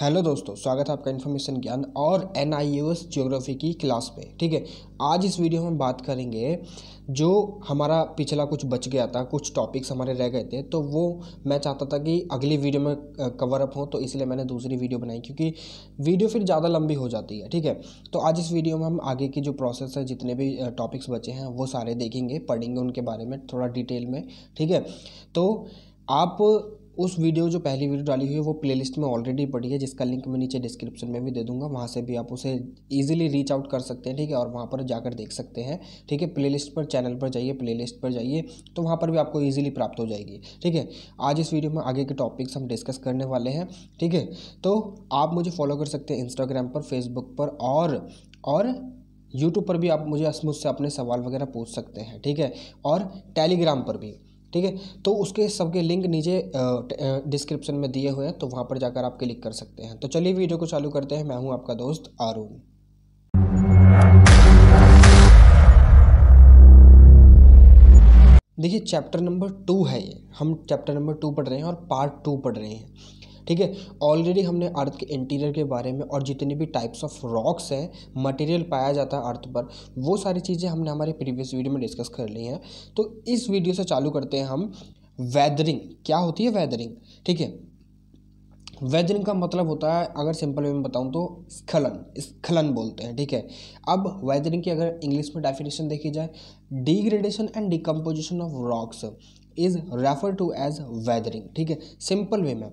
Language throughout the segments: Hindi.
हेलो दोस्तों स्वागत है आपका इन्फॉर्मेशन ज्ञान और एन आई एस जियोग्राफी की क्लास पे ठीक है आज इस वीडियो में बात करेंगे जो हमारा पिछला कुछ बच गया था कुछ टॉपिक्स हमारे रह गए थे तो वो मैं चाहता था कि अगली वीडियो में कवर अप हो तो इसलिए मैंने दूसरी वीडियो बनाई क्योंकि वीडियो फिर ज़्यादा लंबी हो जाती है ठीक है तो आज इस वीडियो में हम आगे की जो प्रोसेस है जितने भी टॉपिक्स बचे हैं वो सारे देखेंगे पढ़ेंगे उनके बारे में थोड़ा डिटेल में ठीक है तो आप उस वीडियो जो पहली वीडियो डाली हुई है वो प्लेलिस्ट में ऑलरेडी पड़ी है जिसका लिंक मैं नीचे डिस्क्रिप्शन में भी दे दूंगा वहाँ से भी आप उसे इजीली रीच आउट कर सकते हैं ठीक है और वहाँ पर जाकर देख सकते हैं ठीक है प्लेलिस्ट पर चैनल पर जाइए प्लेलिस्ट पर जाइए तो वहाँ पर भी आपको ईजिली प्राप्त हो जाएगी ठीक है आज इस वीडियो में आगे के टॉपिक्स हम डिस्कस करने वाले हैं ठीक है तो आप मुझे फॉलो कर सकते हैं इंस्टाग्राम पर फेसबुक पर और और यूट्यूब पर भी आप मुझे मुझसे अपने सवाल वगैरह पूछ सकते हैं ठीक है और टेलीग्राम पर भी ठीक है तो उसके सबके लिंक नीचे डिस्क्रिप्शन में दिए हुए हैं तो वहाँ पर जाकर आप क्लिक कर सकते हैं तो चलिए वीडियो को चालू करते हैं मैं हूँ आपका दोस्त आरुण देखिए चैप्टर नंबर टू है ये हम चैप्टर नंबर टू पढ़ रहे हैं और पार्ट टू पढ़ रहे हैं ठीक है ऑलरेडी हमने अर्थ के इंटीरियर के बारे में और जितने भी टाइप्स ऑफ रॉक्स हैं मटेरियल पाया जाता है अर्थ पर वो सारी चीज़ें हमने हमारे प्रीवियस वीडियो में डिस्कस कर ली हैं तो इस वीडियो से चालू करते हैं हम वैदरिंग क्या होती है वैदरिंग ठीक है वेदरिंग का मतलब होता है अगर सिंपल वे में बताऊं तो स्खलन स्खलन बोलते हैं ठीक है अब वेदरिंग की अगर इंग्लिश में डेफिनेशन देखी जाए degradation and decomposition of rocks is refer to as weathering ठीक है सिंपल वे में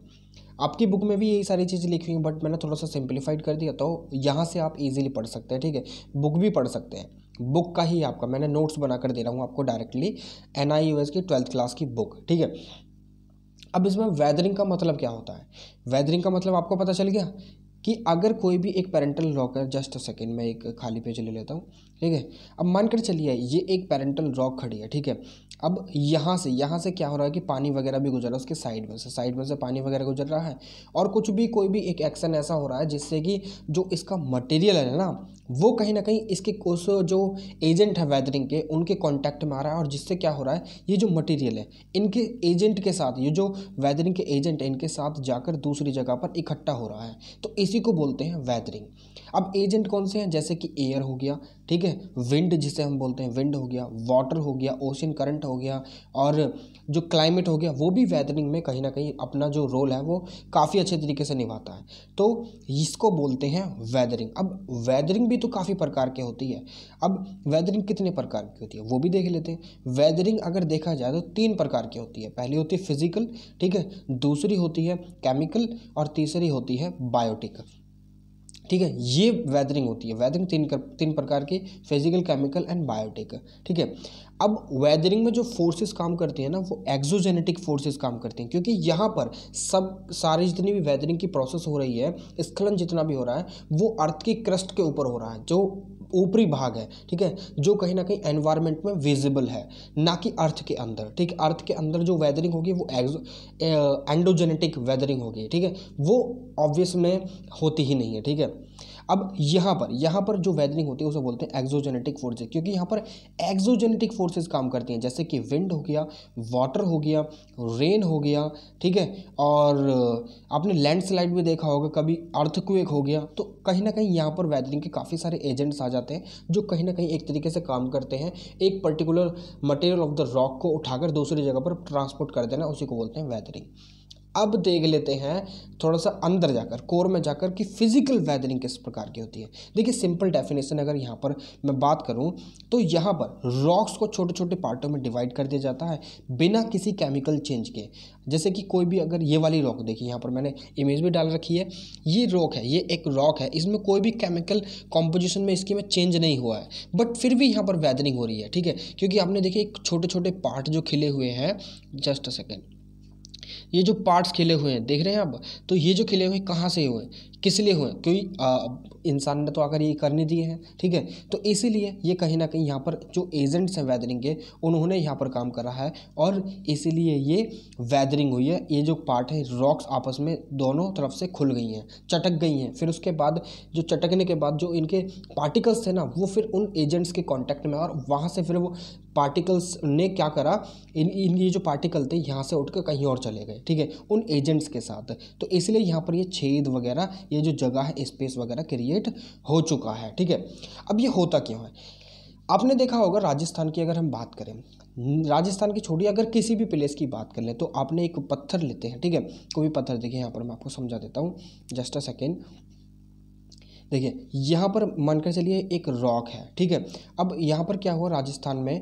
आपकी बुक में भी यही सारी चीज़ें लिखी हुई बट मैंने थोड़ा सा सिंप्लीफाइड कर दिया तो यहाँ से आप इजीली पढ़ सकते हैं ठीक है बुक भी पढ़ सकते हैं बुक का ही आपका मैंने नोट्स बनाकर दे रहा हूँ आपको डायरेक्टली एन आई की ट्वेल्थ क्लास की बुक ठीक है अब इसमें वैदरिंग का मतलब क्या होता है वैदरिंग का मतलब आपको पता चल गया कि अगर कोई भी एक पेरेंटल लॉकर जस्ट सेकेंड में एक खाली पेज ले लेता हूँ ठीक है अब मानकर चलिए ये एक पेरेंटल रॉक खड़ी है ठीक है अब यहाँ से यहाँ से क्या हो रहा है कि पानी वगैरह भी गुजर रहा है उसके साइड में से साइड में से पानी वगैरह गुजर रहा है और कुछ भी कोई भी एक एक्शन ऐसा हो रहा है जिससे कि जो इसका मटेरियल है ना वो कहीं ना कहीं इसके उस जो एजेंट है वेदरिंग के उनके कांटेक्ट में आ रहा है और जिससे क्या हो रहा है ये जो मटेरियल है इनके एजेंट के साथ ये जो वेदरिंग के एजेंट है इनके साथ जाकर दूसरी जगह पर इकट्ठा हो रहा है तो इसी को बोलते हैं वेदरिंग अब एजेंट कौन से हैं जैसे कि एयर हो गया ठीक है विंड जिसे हम बोलते हैं विंड हो गया वाटर हो गया ओशन करंट हो गया और जो क्लाइमेट हो गया वो भी वेदरिंग में कहीं ना कहीं अपना जो रोल है वो काफ़ी अच्छे तरीके से निभाता है तो इसको बोलते हैं वेदरिंग अब वेदरिंग भी तो काफ़ी प्रकार की होती है अब वेदरिंग कितने प्रकार की होती है वो भी देख लेते हैं वेदरिंग अगर देखा जाए तो तीन प्रकार की होती है पहली होती है फिजिकल ठीक है दूसरी होती है केमिकल और तीसरी होती है बायोटिकल ठीक है ये वैदरिंग होती है वैदरिंग तीन कर, तीन प्रकार की फिजिकल केमिकल एंड बायोटिक ठीक है अब वेदरिंग में जो फोर्सेस काम करती हैं ना वो एक्जोजेनेटिक फोर्सेस काम करती हैं क्योंकि यहाँ पर सब सारी जितनी भी वेदरिंग की प्रोसेस हो रही है स्खलन जितना भी हो रहा है वो अर्थ की क्रस्ट के ऊपर हो रहा है जो ऊपरी भाग है ठीक है जो कहीं ना कहीं एनवायरनमेंट में विजिबल है ना कि अर्थ के अंदर ठीक अर्थ के अंदर जो वेदरिंग होगी वो एंडोजेनेटिक वेदरिंग होगी ठीक है वो ऑब्वियस में होती ही नहीं है ठीक है अब यहाँ पर यहाँ पर जो वेदरिंग होती है उसे बोलते हैं एक्जोजेनेटिक फोर्सेज क्योंकि यहाँ पर एक्जोजेनेटिक फोर्सेज काम करती हैं जैसे कि विंड हो गया वाटर हो गया रेन हो गया ठीक है और आपने लैंडस्लाइड भी देखा होगा कभी अर्थक्वेक हो गया तो कहीं ना कहीं यहाँ पर वेदरिंग के काफ़ी सारे एजेंट्स आ जाते हैं जो कहीं ना कहीं एक तरीके से काम करते हैं एक particular material of the rock को उठाकर दूसरी जगह पर ट्रांसपोर्ट कर देना उसी को बोलते हैं वेदरिंग अब देख लेते हैं थोड़ा सा अंदर जाकर कोर में जाकर कि फिजिकल वेदरिंग किस प्रकार की होती है देखिए सिंपल डेफिनेशन अगर यहाँ पर मैं बात करूँ तो यहाँ पर रॉक्स को छोटे छोटे पार्टों में डिवाइड कर दिया जाता है बिना किसी केमिकल चेंज के जैसे कि कोई भी अगर ये वाली रॉक देखिए यहाँ पर मैंने इमेज भी डाल रखी है ये रॉक है ये एक रॉक है इसमें कोई भी केमिकल कॉम्पोजिशन में इसकी में चेंज नहीं हुआ है बट फिर भी यहाँ पर वेदरिंग हो रही है ठीक है क्योंकि आपने देखिए छोटे छोटे पार्ट जो खिले हुए हैं जस्ट अ सेकेंड ये जो पार्ट्स खिले हुए हैं देख रहे हैं आप तो ये जो खिले हुए हैं कहाँ से हुए किस लिए हुए क्योंकि इंसान ने तो आकर ये करने दिए हैं ठीक है तो इसीलिए ये कहीं ना कहीं यहाँ पर जो एजेंट्स हैं वैदरिंग के उन्होंने यहाँ पर काम करा है और इसीलिए ये वैदरिंग हुई है ये जो पार्ट है रॉक्स आपस में दोनों तरफ से खुल गई हैं चटक गई हैं फिर उसके बाद जो चटकने के बाद जो इनके पार्टिकल्स थे ना वो फिर उन एजेंट्स के कॉन्टैक्ट में और वहाँ से फिर वो पार्टिकल्स ने क्या करा इन इन ये जो पार्टिकल थे यहाँ से कर कहीं और चले गए ठीक है उन एजेंट्स के साथ तो इसलिए यहाँ पर ये छेद वगैरह ये जो जगह है स्पेस वगैरह क्रिएट हो चुका है ठीक है अब ये होता क्यों है आपने देखा होगा राजस्थान की अगर हम बात करें राजस्थान की छोटी अगर किसी भी प्लेस की बात कर लें तो आपने एक पत्थर लेते हैं ठीक है कोई पत्थर देखिए यहाँ पर मैं आपको समझा देता हूँ जस्ट अ सेकेंड देखिए यहाँ पर मानकर चलिए एक रॉक है ठीक है अब यहाँ पर क्या हुआ राजस्थान में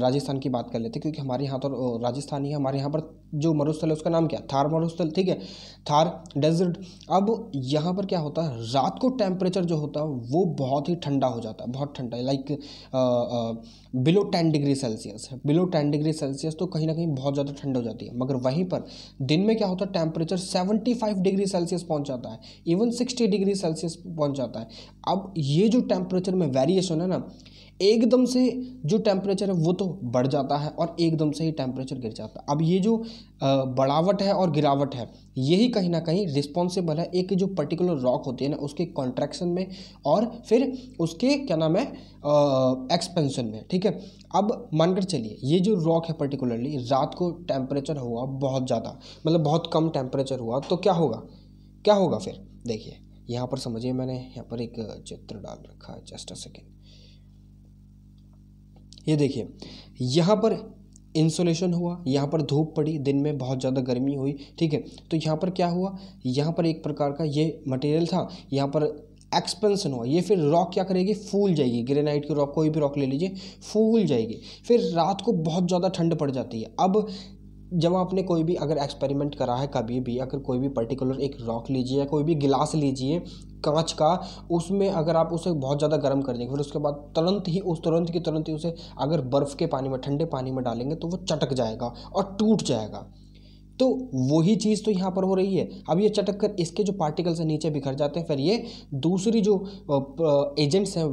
राजस्थान की बात कर लेते हैं क्योंकि हमारे यहाँ तो राजस्थान ही हमारे यहाँ पर जो मरुस्थल है उसका नाम क्या थार मरुस्थल ठीक है थार डेजर्ट अब यहाँ पर क्या होता है रात को टेम्परेचर जो होता है वो बहुत ही ठंडा हो जाता है बहुत ठंडा like below ten degree Celsius below ten degree Celsius तो कहीं ना कहीं बहुत ज़्यादा ठंड हो जाती है मगर वहीं पर दिन में क्या होता है temperature seventy five degree Celsius पहुँच जाता है इवन सिक्सटी डिग्री सेल्सियस पहुँच जाता है अब ये जो टेम्परेचर में वेरिएशन है ना एकदम से जो टेम्परेचर है वो तो बढ़ जाता है और एकदम से ही टेम्परेचर गिर जाता है अब ये जो बढ़ावट है और गिरावट है यही कहीं ना कहीं रिस्पॉन्सिबल है एक जो पर्टिकुलर रॉक होती है ना उसके कॉन्ट्रैक्शन में और फिर उसके क्या नाम है एक्सपेंशन में ठीक है अब मानकर चलिए ये जो रॉक है पर्टिकुलरली रात को टेम्परेचर हुआ बहुत ज़्यादा मतलब बहुत कम टेम्परेचर हुआ तो क्या होगा क्या होगा फिर देखिए यहाँ पर समझिए मैंने यहाँ पर एक चित्र डाल रखा है जस्ट अ सेकेंड ये देखिए यहाँ पर इंसोलेशन हुआ यहाँ पर धूप पड़ी दिन में बहुत ज़्यादा गर्मी हुई ठीक है तो यहाँ पर क्या हुआ यहाँ पर एक प्रकार का ये मटेरियल था यहाँ पर एक्सपेंसन हुआ ये फिर रॉक क्या करेगी फूल जाएगी ग्रेनाइट की रॉक कोई भी रॉक ले लीजिए फूल जाएगी फिर रात को बहुत ज़्यादा ठंड पड़ जाती है अब जब आपने कोई भी अगर एक्सपेरिमेंट करा है कभी भी अगर कोई भी पर्टिकुलर एक रॉक लीजिए या कोई भी गिलास लीजिए कांच का उसमें अगर आप उसे बहुत ज़्यादा गर्म कर देंगे फिर उसके बाद तुरंत ही उस तुरंत की तुरंत ही उसे अगर बर्फ़ के पानी में ठंडे पानी में डालेंगे तो वो चटक जाएगा और टूट जाएगा तो वही चीज़ तो यहाँ पर हो रही है अब ये चटक कर इसके जो पार्टिकल्स हैं नीचे बिखर जाते हैं फिर ये दूसरी जो एजेंट्स हैं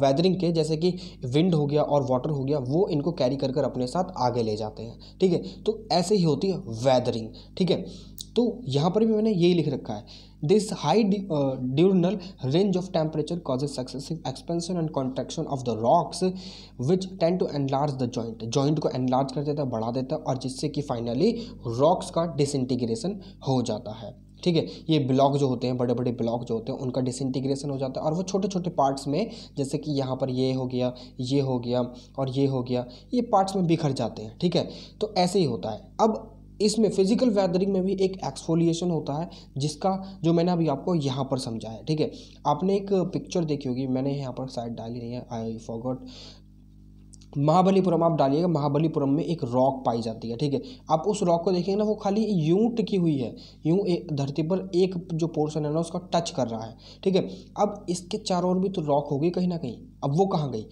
वेदरिंग के जैसे कि विंड हो गया और वाटर हो गया वो इनको कैरी कर कर अपने साथ आगे ले जाते हैं ठीक है तो ऐसे ही होती है वेदरिंग ठीक है तो यहाँ पर भी मैंने यही लिख रखा है this high diurnal range of temperature causes successive expansion and contraction of the rocks which tend to enlarge the joint joint को एनलार्ज कर देता है बढ़ा देता है और जिससे कि फाइनली रॉक्स का डिसइंटीग्रेशन हो जाता है ठीक है ये ब्लॉक जो होते हैं बड़े बड़े ब्लॉक जो होते हैं उनका डिसइंटीग्रेशन हो जाता है और वो छोटे छोटे पार्ट्स में जैसे कि यहाँ पर ये हो गया ये हो गया और ये हो गया ये पार्ट्स में बिखर जाते हैं ठीक है तो ऐसे ही होता है अब इसमें फिजिकल वैदरिंग में भी एक एक्सफोलिएशन होता है जिसका जो मैंने अभी आपको यहाँ पर समझाया ठीक है आपने एक पिक्चर देखी होगी मैंने यहाँ पर साइड डाली नहीं है आई फॉगॉट महाबलीपुरम आप डालिएगा महाबलीपुरम में एक रॉक पाई जाती है ठीक है आप उस रॉक को देखेंगे ना वो खाली यूं टिकी हुई है यूं धरती पर एक जो पोर्शन है ना उसका टच कर रहा है ठीक है अब इसके चारों ओर भी तो रॉक हो गई कहीं ना कहीं अब वो कहाँ गई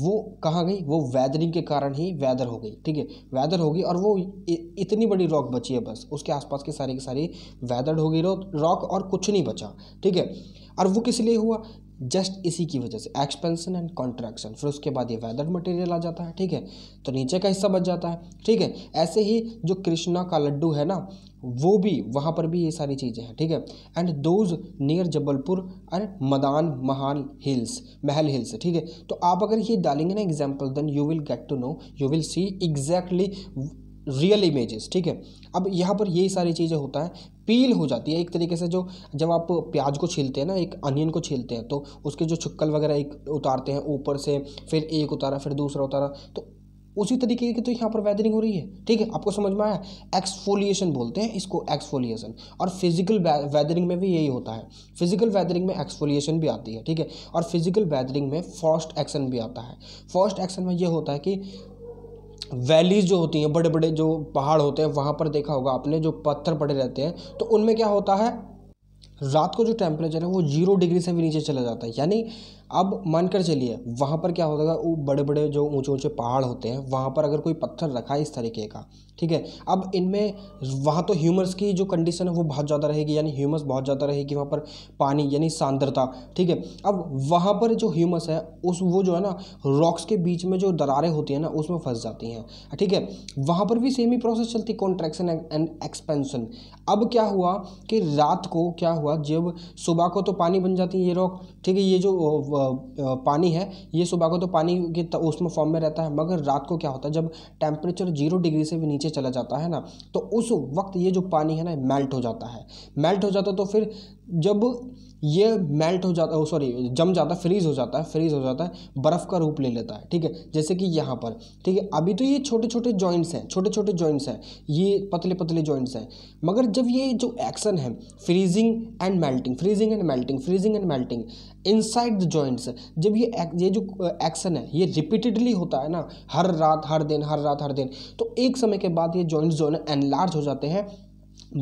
वो कहाँ गई वो वैदरिंग के कारण ही वैदर हो गई ठीक है वैदर होगी और वो इतनी बड़ी रॉक बची है बस उसके आसपास की सारी की सारी वैदर हो गई रॉक और कुछ नहीं बचा ठीक है और वो किस लिए हुआ जस्ट इसी की वजह से एक्सपेंसन एंड कॉन्ट्रैक्शन फिर उसके बाद ये वेदर मटेरियल आ जाता है ठीक है तो नीचे का हिस्सा बच जाता है ठीक है ऐसे ही जो कृष्णा का लड्डू है ना वो भी वहाँ पर भी ये सारी चीज़ें हैं ठीक है and those near Jabalpur and Madan महान हिल्स महल हिल्स ठीक है तो आप अगर ये डालेंगे ना example then you will get to know you will see exactly real images ठीक है अब यहाँ पर यही सारी चीज़ें होता है पील हो जाती है एक तरीके से जो जब आप प्याज को छीलते हैं ना एक अनियन को छीलते हैं तो उसके जो छुक्कल वगैरह एक उतारते हैं ऊपर से फिर एक उतारा फिर दूसरा उतारा तो उसी तरीके की तो यहाँ पर वैदरिंग हो रही है ठीक है आपको समझ में आया एक्सफोलिएशन बोलते हैं इसको एक्सफोलिएशन और फिजिकल वैदरिंग में भी यही होता है फिजिकल वैदरिंग में एक्सफोलिएशन भी आती है ठीक है और फिजिकल वैदरिंग में फर्स्ट एक्शन भी आता है फर्स्ट एक्शन में यह होता है कि वैलीज जो होती हैं बड़े बड़े जो पहाड़ होते हैं वहाँ पर देखा होगा आपने जो पत्थर पड़े रहते हैं तो उनमें क्या होता है रात को जो टेम्परेचर है वो जीरो डिग्री से भी नीचे चला जाता है यानी अब मानकर चलिए वहाँ पर क्या होता है वो बड़े बड़े जो ऊंचे ऊंचे पहाड़ होते हैं वहाँ पर अगर कोई पत्थर रखा है इस तरीके का ठीक है अब इनमें वहाँ तो ह्यूमर्स की जो कंडीशन है वो बहुत ज़्यादा रहेगी यानी ह्यूमस बहुत ज़्यादा रहेगी वहाँ पर पानी यानी सांद्रता ठीक है अब वहाँ पर जो ह्यूमस है उस वो जो है ना रॉक्स के बीच में जो दरारें होती हैं ना उसमें फंस जाती हैं ठीक है वहाँ पर भी सेम ही प्रोसेस चलती कॉन्ट्रैक्शन एंड एक्सपेंशन अब क्या हुआ कि रात को क्या हुआ जब सुबह को तो पानी बन जाती है ये रॉक ठीक है ये जो पानी है ये सुबह को तो पानी के उसमें फॉर्म में रहता है मगर रात को क्या होता है जब टेम्परेचर जीरो डिग्री से भी नीचे नीचे चला जाता है ना तो उस वक्त ये जो पानी है ना मेल्ट हो जाता है मेल्ट हो जाता तो फिर जब ये मेल्ट हो जाता है सॉरी जम जाता है फ्रीज हो जाता है फ्रीज हो जाता है बर्फ़ का रूप ले लेता है ठीक है जैसे कि यहाँ पर ठीक है अभी तो ये छोटे छोटे जॉइंट्स हैं छोटे छोटे जॉइंट्स हैं ये पतले पतले जॉइंट्स हैं मगर जब ये जो एक्शन है freezing and melting freezing and melting freezing and melting inside the joints जब ये ये जो एक्शन है ये रिपीटेडली होता है ना हर रात हर दिन हर रात हर दिन तो एक समय के बाद ये जॉइंट्स जो है एनलार्ज हो जाते हैं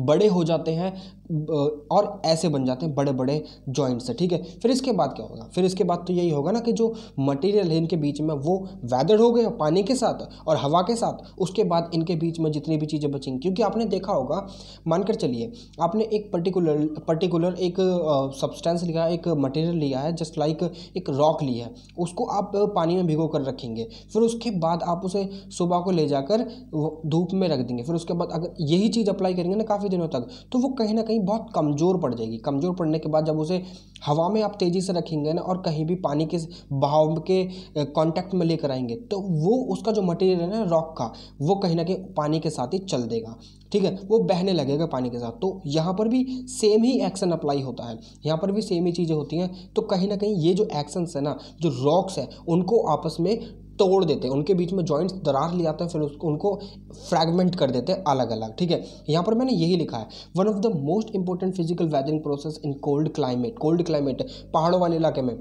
बड़े हो जाते हैं और ऐसे बन जाते हैं बड़े बड़े जॉइंट्स से ठीक है फिर इसके बाद क्या होगा फिर इसके बाद तो यही होगा ना कि जो मटेरियल है इनके बीच में वो वैदर्ड हो गया पानी के साथ और हवा के साथ उसके बाद इनके बीच में जितनी भी चीज़ें बचेंगी क्योंकि आपने देखा होगा मानकर चलिए आपने एक पर्टिकुलर पर्टिकुलर एक सब्सटेंस लिया एक मटेरियल लिया है जस्ट लाइक एक रॉक लिया है उसको आप पानी में भिगो कर रखेंगे फिर उसके बाद आप उसे सुबह को ले जाकर धूप में रख देंगे फिर उसके बाद अगर यही चीज़ अप्लाई करेंगे ना काफ़ी दिनों तक तो वो कहीं ना कहीं कहीं बहुत कमज़ोर पड़ जाएगी कमज़ोर पड़ने के बाद जब उसे हवा में आप तेज़ी से रखेंगे ना और कहीं भी पानी के बहाव के कांटेक्ट में लेकर आएंगे तो वो उसका जो मटेरियल है ना रॉक का वो कहीं ना कहीं पानी के साथ ही चल देगा ठीक है वो बहने लगेगा पानी के साथ तो यहाँ पर भी सेम ही एक्शन अप्लाई होता है यहाँ पर भी सेम ही चीज़ें होती हैं तो कहीं ना कहीं ये जो एक्शंस है ना जो रॉक्स है उनको आपस में तोड़ देते हैं उनके बीच में जॉइंट्स दरार ले आते हैं फिर उसको उनको फ्रैगमेंट कर देते हैं अलग अलग ठीक है यहाँ पर मैंने यही लिखा है one of the most important physical weathering process in cold climate cold climate पहाड़ों वाले इलाके में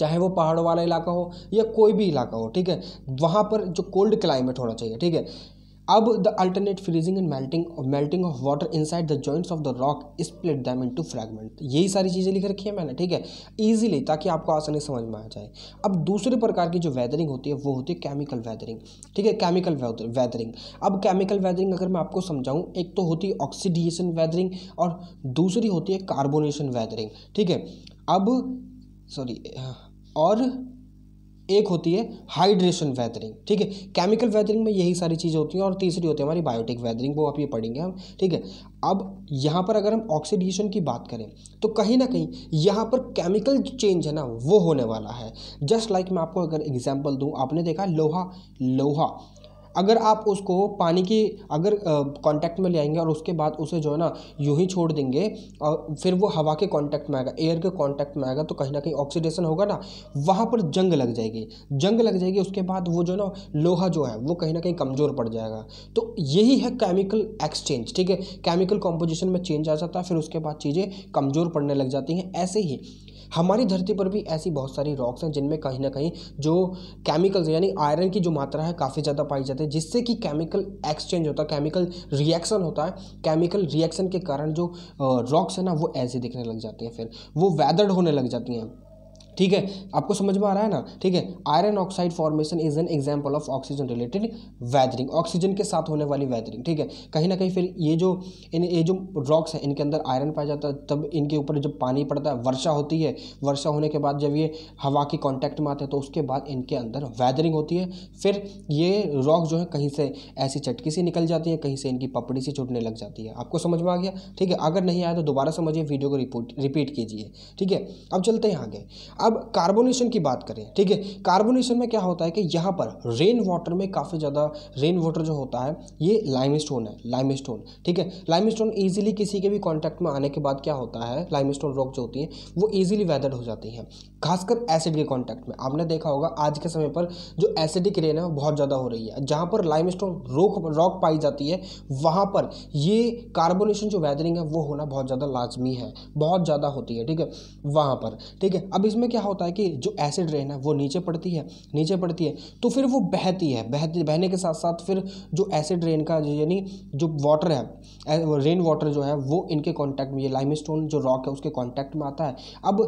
चाहे वो पहाड़ों वाला इलाका हो या कोई भी इलाका हो ठीक है वहाँ पर जो कोल्ड क्लाइमेट होना चाहिए ठीक है अब the alternate freezing and melting melting of water inside the joints of the rock split them into fragment यही सारी चीज़ें लिख रखी है मैंने ठीक है ईजिली ताकि आपको आसानी समझ में आ जाए अब दूसरे प्रकार की जो वैदरिंग होती है वो होती है केमिकल वैदरिंग ठीक है केमिकल वैदरिंग अब केमिकल वैदरिंग अगर मैं आपको समझाऊँ एक तो होती है ऑक्सीडिएशन वैदरिंग और दूसरी होती है कार्बोनेशन वैदरिंग ठीक है अब सॉरी और एक होती है हाइड्रेशन वैदरिंग ठीक है केमिकल वैदरिंग में यही सारी चीज़ें होती हैं और तीसरी होती है हमारी बायोटिक वैदरिंग वो आप ये पढ़ेंगे हम ठीक है अब यहाँ पर अगर हम ऑक्सीडेशन की बात करें तो कहीं ना कहीं यहाँ पर केमिकल चेंज है ना वो होने वाला है जस्ट लाइक like मैं आपको अगर एग्जाम्पल दूँ आपने देखा लोहा लोहा अगर आप उसको पानी की अगर कांटेक्ट में ले आएंगे और उसके बाद उसे जो है ना यूँ ही छोड़ देंगे और फिर वो हवा के कांटेक्ट में आएगा एयर के कांटेक्ट में आएगा तो कहीं ना कहीं ऑक्सीडेशन होगा ना वहाँ पर जंग लग जाएगी जंग लग जाएगी उसके बाद वो जो है ना लोहा जो है वो कहीं ना कहीं कमज़ोर पड़ जाएगा तो यही है केमिकल एक्सचेंज ठीक है केमिकल कॉम्पोजिशन में चेंज आ जाता है फिर उसके बाद चीज़ें कमज़ोर पड़ने लग जाती हैं ऐसे ही हमारी धरती पर भी ऐसी बहुत सारी रॉक्स हैं जिनमें कहीं ना कहीं जो केमिकल्स यानी आयरन की जो मात्रा है काफ़ी ज़्यादा पाई जाती है जिससे कि केमिकल एक्सचेंज होता है केमिकल रिएक्शन होता है केमिकल रिएक्शन के कारण जो रॉक्स हैं ना वो ऐसे दिखने लग जाती हैं फिर वो वैदर्ड होने लग जाती हैं ठीक है आपको समझ में आ रहा है ना ठीक है iron oxide formation is an example of oxygen related weathering oxygen के साथ होने वाली वैदरिंग ठीक है कहीं ना कहीं फिर ये जो इन ये जो रॉक्स हैं इनके अंदर आयरन पाया जाता है तब इनके ऊपर जब पानी पड़ता है वर्षा होती है वर्षा होने के बाद जब ये हवा के कॉन्टैक्ट में आते हैं तो उसके बाद इनके अंदर वैदरिंग होती है फिर ये रॉक जो है कहीं से ऐसी चटकी सी निकल जाती है कहीं से इनकी पपड़ी सी छूटने लग जाती है आपको समझ में आ गया ठीक है अगर नहीं आया तो दोबारा समझिए वीडियो को रिपोर्ट रिपीट कीजिए ठीक है अब चलते हैं आगे अब कार्बोनेशन की बात करें ठीक है कार्बोनेशन में क्या होता है कि यहाँ पर रेन वाटर में काफ़ी ज़्यादा रेन वाटर जो होता है ये लाइम स्टोन है लाइम स्टोन ठीक है लाइम स्टोन ईजिली किसी के भी कॉन्टैक्ट में आने के बाद क्या होता है लाइम स्टोन रॉक जो होती है वो ईजिली वैदर्ड हो जाती हैं खासकर एसिड के कॉन्टैक्ट में आपने देखा होगा आज के समय पर जो एसिडिक रेन है बहुत ज़्यादा हो रही है जहाँ पर लाइम स्टोन रोक रॉक पाई जाती है वहाँ पर ये कार्बोनेशन जो वेदरिंग है वो होना बहुत ज़्यादा लाजमी है बहुत ज़्यादा होती है ठीक है वहाँ पर ठीक है अब इसमें क्या होता है कि जो एसिड रेन है वो नीचे पड़ती है नीचे पड़ती है तो फिर वो बहती है बहती बहने के साथ साथ फिर जो एसिड रेन का यानी जो वाटर है रेन वाटर जो है वो इनके कॉन्टैक्ट में ये लाइम जो रॉक है उसके कॉन्टैक्ट में आता है अब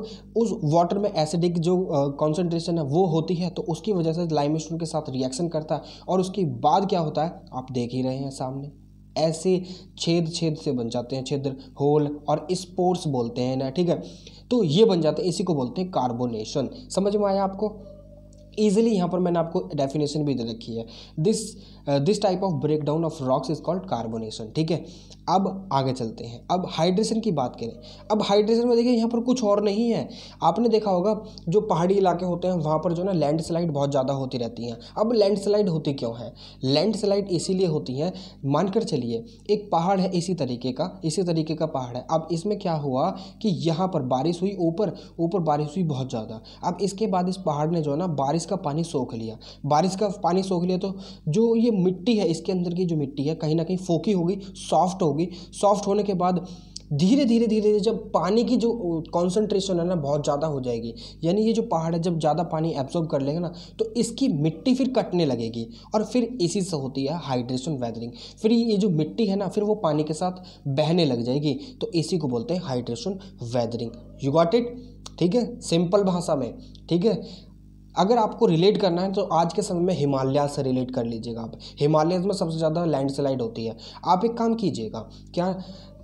उस वाटर में एसिडिक जो कॉन्सेंट्रेशन है वो होती है तो उसकी वजह से लाइम के साथ रिएक्शन करता है और उसके बाद क्या होता है आप देख ही रहे हैं सामने ऐसे छेद छेद से बन जाते हैं छिद्र होल और स्पोर्ट्स बोलते हैं ना ठीक है तो ये बन जाते हैं इसी को बोलते हैं कार्बोनेशन समझ में आया आपको ईजिली यहाँ पर मैंने आपको डेफिनेशन भी दे रखी है this this type of break down of rocks is called carbonation ठीक है अब आगे चलते हैं अब हाइड्रेशन की बात करें अब हाइड्रेशन में देखिए यहाँ पर कुछ और नहीं है आपने देखा होगा जो पहाड़ी इलाके होते हैं वहाँ पर जो ना लैंडस्लाइड बहुत ज़्यादा होती रहती हैं अब लैंडस्लाइड होती क्यों है लैंडस्लाइड इसीलिए होती है मानकर चलिए एक पहाड़ है इसी तरीके का इसी तरीके का पहाड़ है अब इसमें क्या हुआ कि यहाँ पर बारिश हुई ऊपर ऊपर बारिश हुई बहुत ज़्यादा अब इसके बाद इस पहाड़ ने जो है ना बारिश का पानी सोख लिया बारिश का पानी सोख लिया तो जो ये मिट्टी है इसके अंदर की जो मिट्टी है कहीं ना कहीं फोकी होगी सॉफ्ट होगी सॉफ्ट होने के बाद धीरे धीरे धीरे धीरे जब पानी की जो कॉन्सेंट्रेशन है ना बहुत ज़्यादा हो जाएगी यानी ये जो पहाड़ है जब ज़्यादा पानी एब्जॉर्ब कर लेगा ना तो इसकी मिट्टी फिर कटने लगेगी और फिर इसी से होती है हाइड्रेशन वेदरिंग फिर ये जो मिट्टी है ना फिर वो पानी के साथ बहने लग जाएगी तो इसी को बोलते हैं hydration weathering you got it ठीक है सिंपल भाषा में ठीक है अगर आपको रिलेट करना है तो आज के समय में हिमालय से रिलेट कर लीजिएगा आप हिमालय में सबसे ज़्यादा लैंडस्लाइड होती है आप एक काम कीजिएगा क्या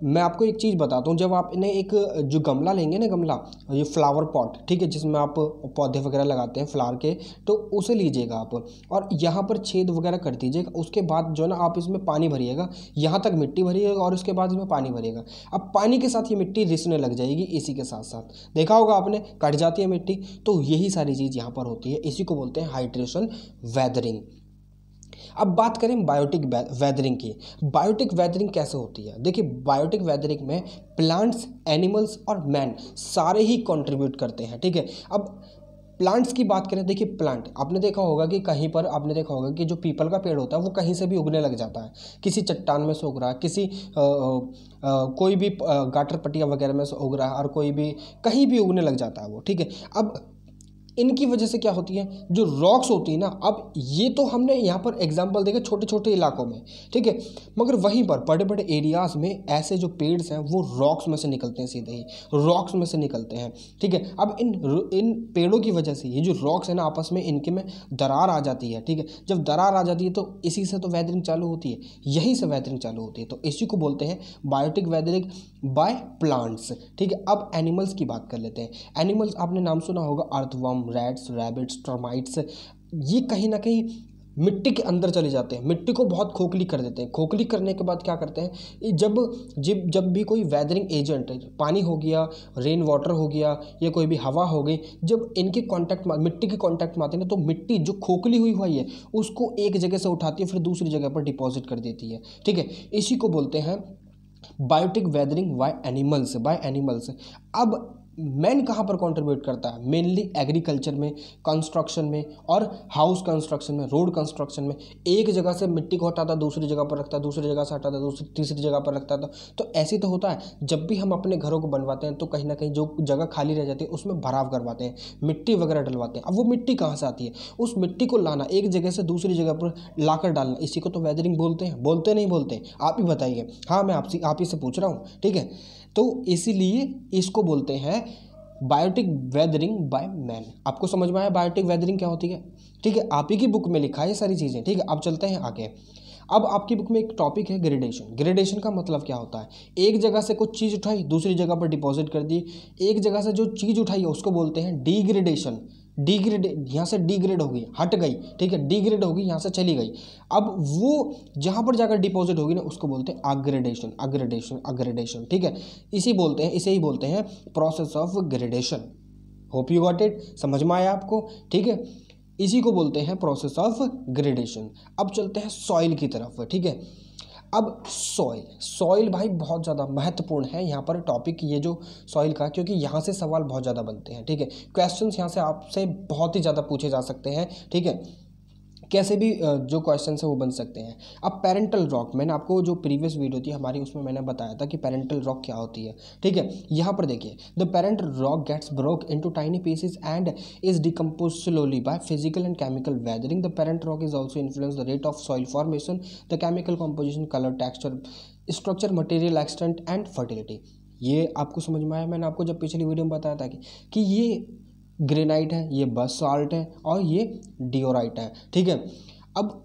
मैं आपको एक चीज़ बताता हूँ जब आप इन्हें एक जो गमला लेंगे ना गमला ये फ्लावर पॉट ठीक है जिसमें आप पौधे वगैरह लगाते हैं फ्लावर के तो उसे लीजिएगा आप और यहाँ पर छेद वगैरह कर दीजिएगा उसके बाद जो ना आप इसमें पानी भरिएगा यहाँ तक मिट्टी भरिएगा और उसके बाद इसमें पानी भरिएगा अब पानी के साथ ये मिट्टी रिसने लग जाएगी इसी के साथ साथ देखा होगा आपने कट जाती है मिट्टी तो यही सारी चीज़ यहाँ पर होती है इसी को बोलते हैं हाइड्रेशन वैदरिंग अब बात करें बायोटिक वेदरिंग की बायोटिक वेदरिंग कैसे होती है देखिए बायोटिक वेदरिंग में प्लांट्स एनिमल्स और मैन सारे ही कंट्रीब्यूट करते हैं ठीक है अब प्लांट्स की बात करें देखिए प्लांट आपने देखा होगा कि कहीं पर आपने देखा होगा कि जो पीपल का पेड़ होता है वो कहीं से भी उगने लग जाता है किसी चट्टान में से उग रहा है किसी आ, आ, कोई भी गाटर पट्टिया वगैरह में से उग रहा है और कोई भी कहीं भी उगने लग जाता है वो ठीक है अब इनकी वजह से क्या होती है जो रॉक्स होती है ना अब ये तो हमने यहाँ पर एग्जाम्पल देखा छोटे छोटे इलाकों में ठीक है मगर वहीं पर बड़े बड़े एरियाज़ में ऐसे जो पेड़ हैं वो रॉक्स में से निकलते हैं सीधे ही रॉक्स में से निकलते हैं ठीक है अब इन इन पेड़ों की वजह से ये जो रॉक्स है ना आपस में इनके में दरार आ जाती है ठीक है जब दरार आ जाती है तो इसी से तो वैदरिंग चालू होती है यहीं से वैदरिंग चालू होती है तो इसी को बोलते हैं बायोटिक वैदरिंग बाय प्लांट्स ठीक है अब एनिमल्स की बात कर लेते हैं एनिमल्स आपने नाम सुना होगा अर्थवम रैट्स रैबिट्स टर्माइट्स ये कहीं ना कहीं मिट्टी के अंदर चले जाते हैं मिट्टी को बहुत खोखली कर देते हैं खोखली करने के बाद क्या करते हैं जब जब जब भी कोई वेदरिंग एजेंट पानी हो गया रेन वाटर हो गया या कोई भी हवा हो गई जब इनके कांटेक्ट मिट्टी के कांटेक्ट में आते हैं तो मिट्टी जो खोखली हुई हुई है उसको एक जगह से उठाती है फिर दूसरी जगह पर डिपॉजिट कर देती है ठीक है इसी को बोलते हैं biotic weathering by animals by animals अब मैन कहाँ पर कंट्रीब्यूट करता है मेनली एग्रीकल्चर में कंस्ट्रक्शन में और हाउस कंस्ट्रक्शन में रोड कंस्ट्रक्शन में एक जगह से मिट्टी को हटाता दूसरी जगह पर रखता दूसरी जगह से हटाता दूसरी तीसरी जगह पर रखता था तो, तो ऐसे तो होता है जब भी हम अपने घरों को बनवाते हैं तो कहीं ना कहीं जो जगह खाली रह जाती है उसमें भराव करवाते हैं मिट्टी वगैरह डलवाते हैं अब वो मिट्टी कहाँ से आती है उस मिट्टी को लाना एक जगह से दूसरी जगह पर लाकर डालना इसी को तो वेदरिंग बोलते हैं बोलते नहीं बोलते आप ही बताइए हाँ मैं आपसे आप ही से पूछ रहा हूँ ठीक है तो इसीलिए इसको बोलते हैं बायोटिक वेदरिंग बाय मैन आपको समझ में आया बायोटिक वेदरिंग क्या होती है ठीक है आप ही की बुक में लिखा है सारी चीज़ें ठीक है अब चलते हैं आगे अब आपकी बुक में एक टॉपिक है ग्रेडेशन ग्रेडेशन का मतलब क्या होता है एक जगह से कुछ चीज़ उठाई दूसरी जगह पर डिपॉजिट कर दी एक जगह से जो चीज़ उठाई है उसको बोलते हैं डिग्रेडेशन डिग्रेड यहाँ से डिग्रेड हो गई हट गई ठीक है डिग्रेड होगी यहाँ से चली गई अब वो जहाँ पर जाकर डिपॉजिट होगी ना उसको बोलते हैं अग्रेडेशन अग्रेडेशन अग्रेडेशन ठीक है इसी बोलते हैं इसे ही बोलते हैं process of gradation hope you got it समझ में आया आपको ठीक है इसी को बोलते हैं प्रोसेस ऑफ ग्रेडेशन अब चलते हैं सॉइल की तरफ ठीक है अब सॉइल सॉइल भाई बहुत ज़्यादा महत्वपूर्ण है यहाँ पर टॉपिक ये जो सॉइल का क्योंकि यहाँ से सवाल बहुत ज़्यादा बनते हैं ठीक है क्वेश्चंस यहाँ से आपसे बहुत ही ज़्यादा पूछे जा सकते हैं ठीक है कैसे भी जो क्वेश्चन है वो बन सकते हैं अब पेरेंटल रॉक मैंने आपको जो प्रीवियस वीडियो थी हमारी उसमें मैंने बताया था कि पेरेंटल रॉक क्या होती है ठीक है यहाँ पर देखिए the parent rock gets broke to tiny pieces and is decompose slowly by physical and chemical weathering the parent rock is also influence the rate of soil formation the chemical composition colour texture structure material extent and fertility ये आपको समझ में आया मैंने आपको जब पिछली वीडियो में बताया था कि, कि ये ग्रेनाइट है ये बस है और ये डिओराइट है ठीक है अब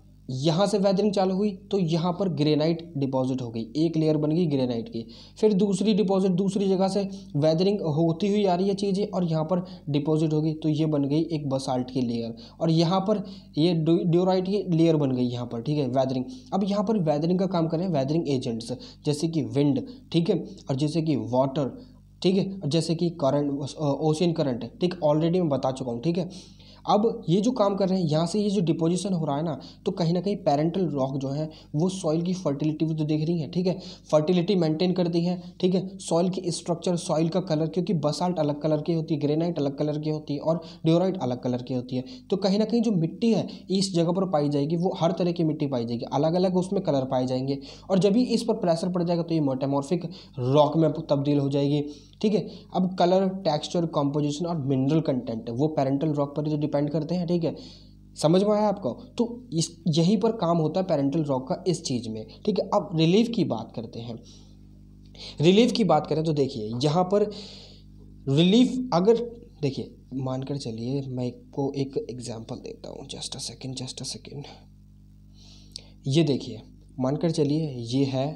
यहाँ से वेदरिंग चालू हुई तो यहाँ पर ग्रेनाइट डिपॉजिट हो गई एक लेयर बन गई ग्रेनाइट की फिर दूसरी डिपॉजिट दूसरी जगह से वेदरिंग होती हुई आ रही है चीज़ें और यहाँ पर डिपॉजिट हो गई तो ये बन गई एक बसाल्ट की लेयर और यहाँ पर ये ड्योराइट की लेयर बन गई यहाँ पर ठीक है वेदरिंग अब यहाँ पर वेदरिंग का काम करें वेदरिंग एजेंट्स जैसे कि विंड ठीक है और जैसे कि वाटर ठीक है जैसे कि करंट ओशियन करंट है ठीक ऑलरेडी मैं बता चुका हूँ ठीक है अब ये जो काम कर रहे हैं यहाँ से ये जो डिपोजिशन हो रहा है ना तो कहीं ना कहीं पेरेंटल रॉक जो है वो सॉइल की फर्टिलिटी भी तो देख रही है ठीक है फर्टिलिटी मेंटेन कर दी है ठीक है सॉइल की स्ट्रक्चर सॉइल का कलर क्योंकि बसाल्ट अलग कलर की होती है ग्रेनाइट अलग कलर की होती है और ड्योराइट अलग कलर की होती है तो कहीं ना कहीं जो मिट्टी है इस जगह पर पाई जाएगी वो हर तरह की मिट्टी पाई जाएगी अलग अलग उसमें कलर पाए जाएंगे और जब भी इस पर प्रेशर पड़ जाएगा तो ये मोटामॉर्फिक रॉक में तब्दील हो जाएगी ठीक है अब कलर टेक्सचर कॉम्पोजिशन और मिनरल कंटेंट वो पेरेंटल रॉक पर जो तो डिपेंड करते हैं ठीक है समझ में आया आपको तो इस यहीं पर काम होता है पेरेंटल रॉक का इस चीज़ में ठीक है अब रिलीफ की बात करते हैं रिलीफ की बात करें तो देखिए यहाँ पर रिलीफ अगर देखिए मानकर चलिए मैं को एक एग्जांपल देता हूँ just a second just a second ये देखिए मानकर चलिए ये है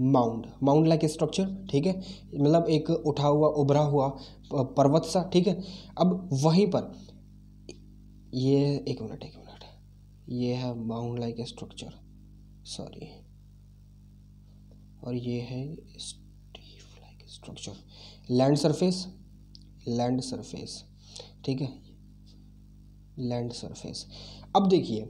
माउंड माउंड लाइक स्ट्रक्चर ठीक है मतलब एक उठा हुआ उभरा हुआ पर्वत सा ठीक है अब वहीं पर ये एक मिनट एक मिनट ये है माउंड लाइक स्ट्रक्चर सॉरी और ये है steep like structure land surface land surface ठीक है लैंड सरफेस अब देखिए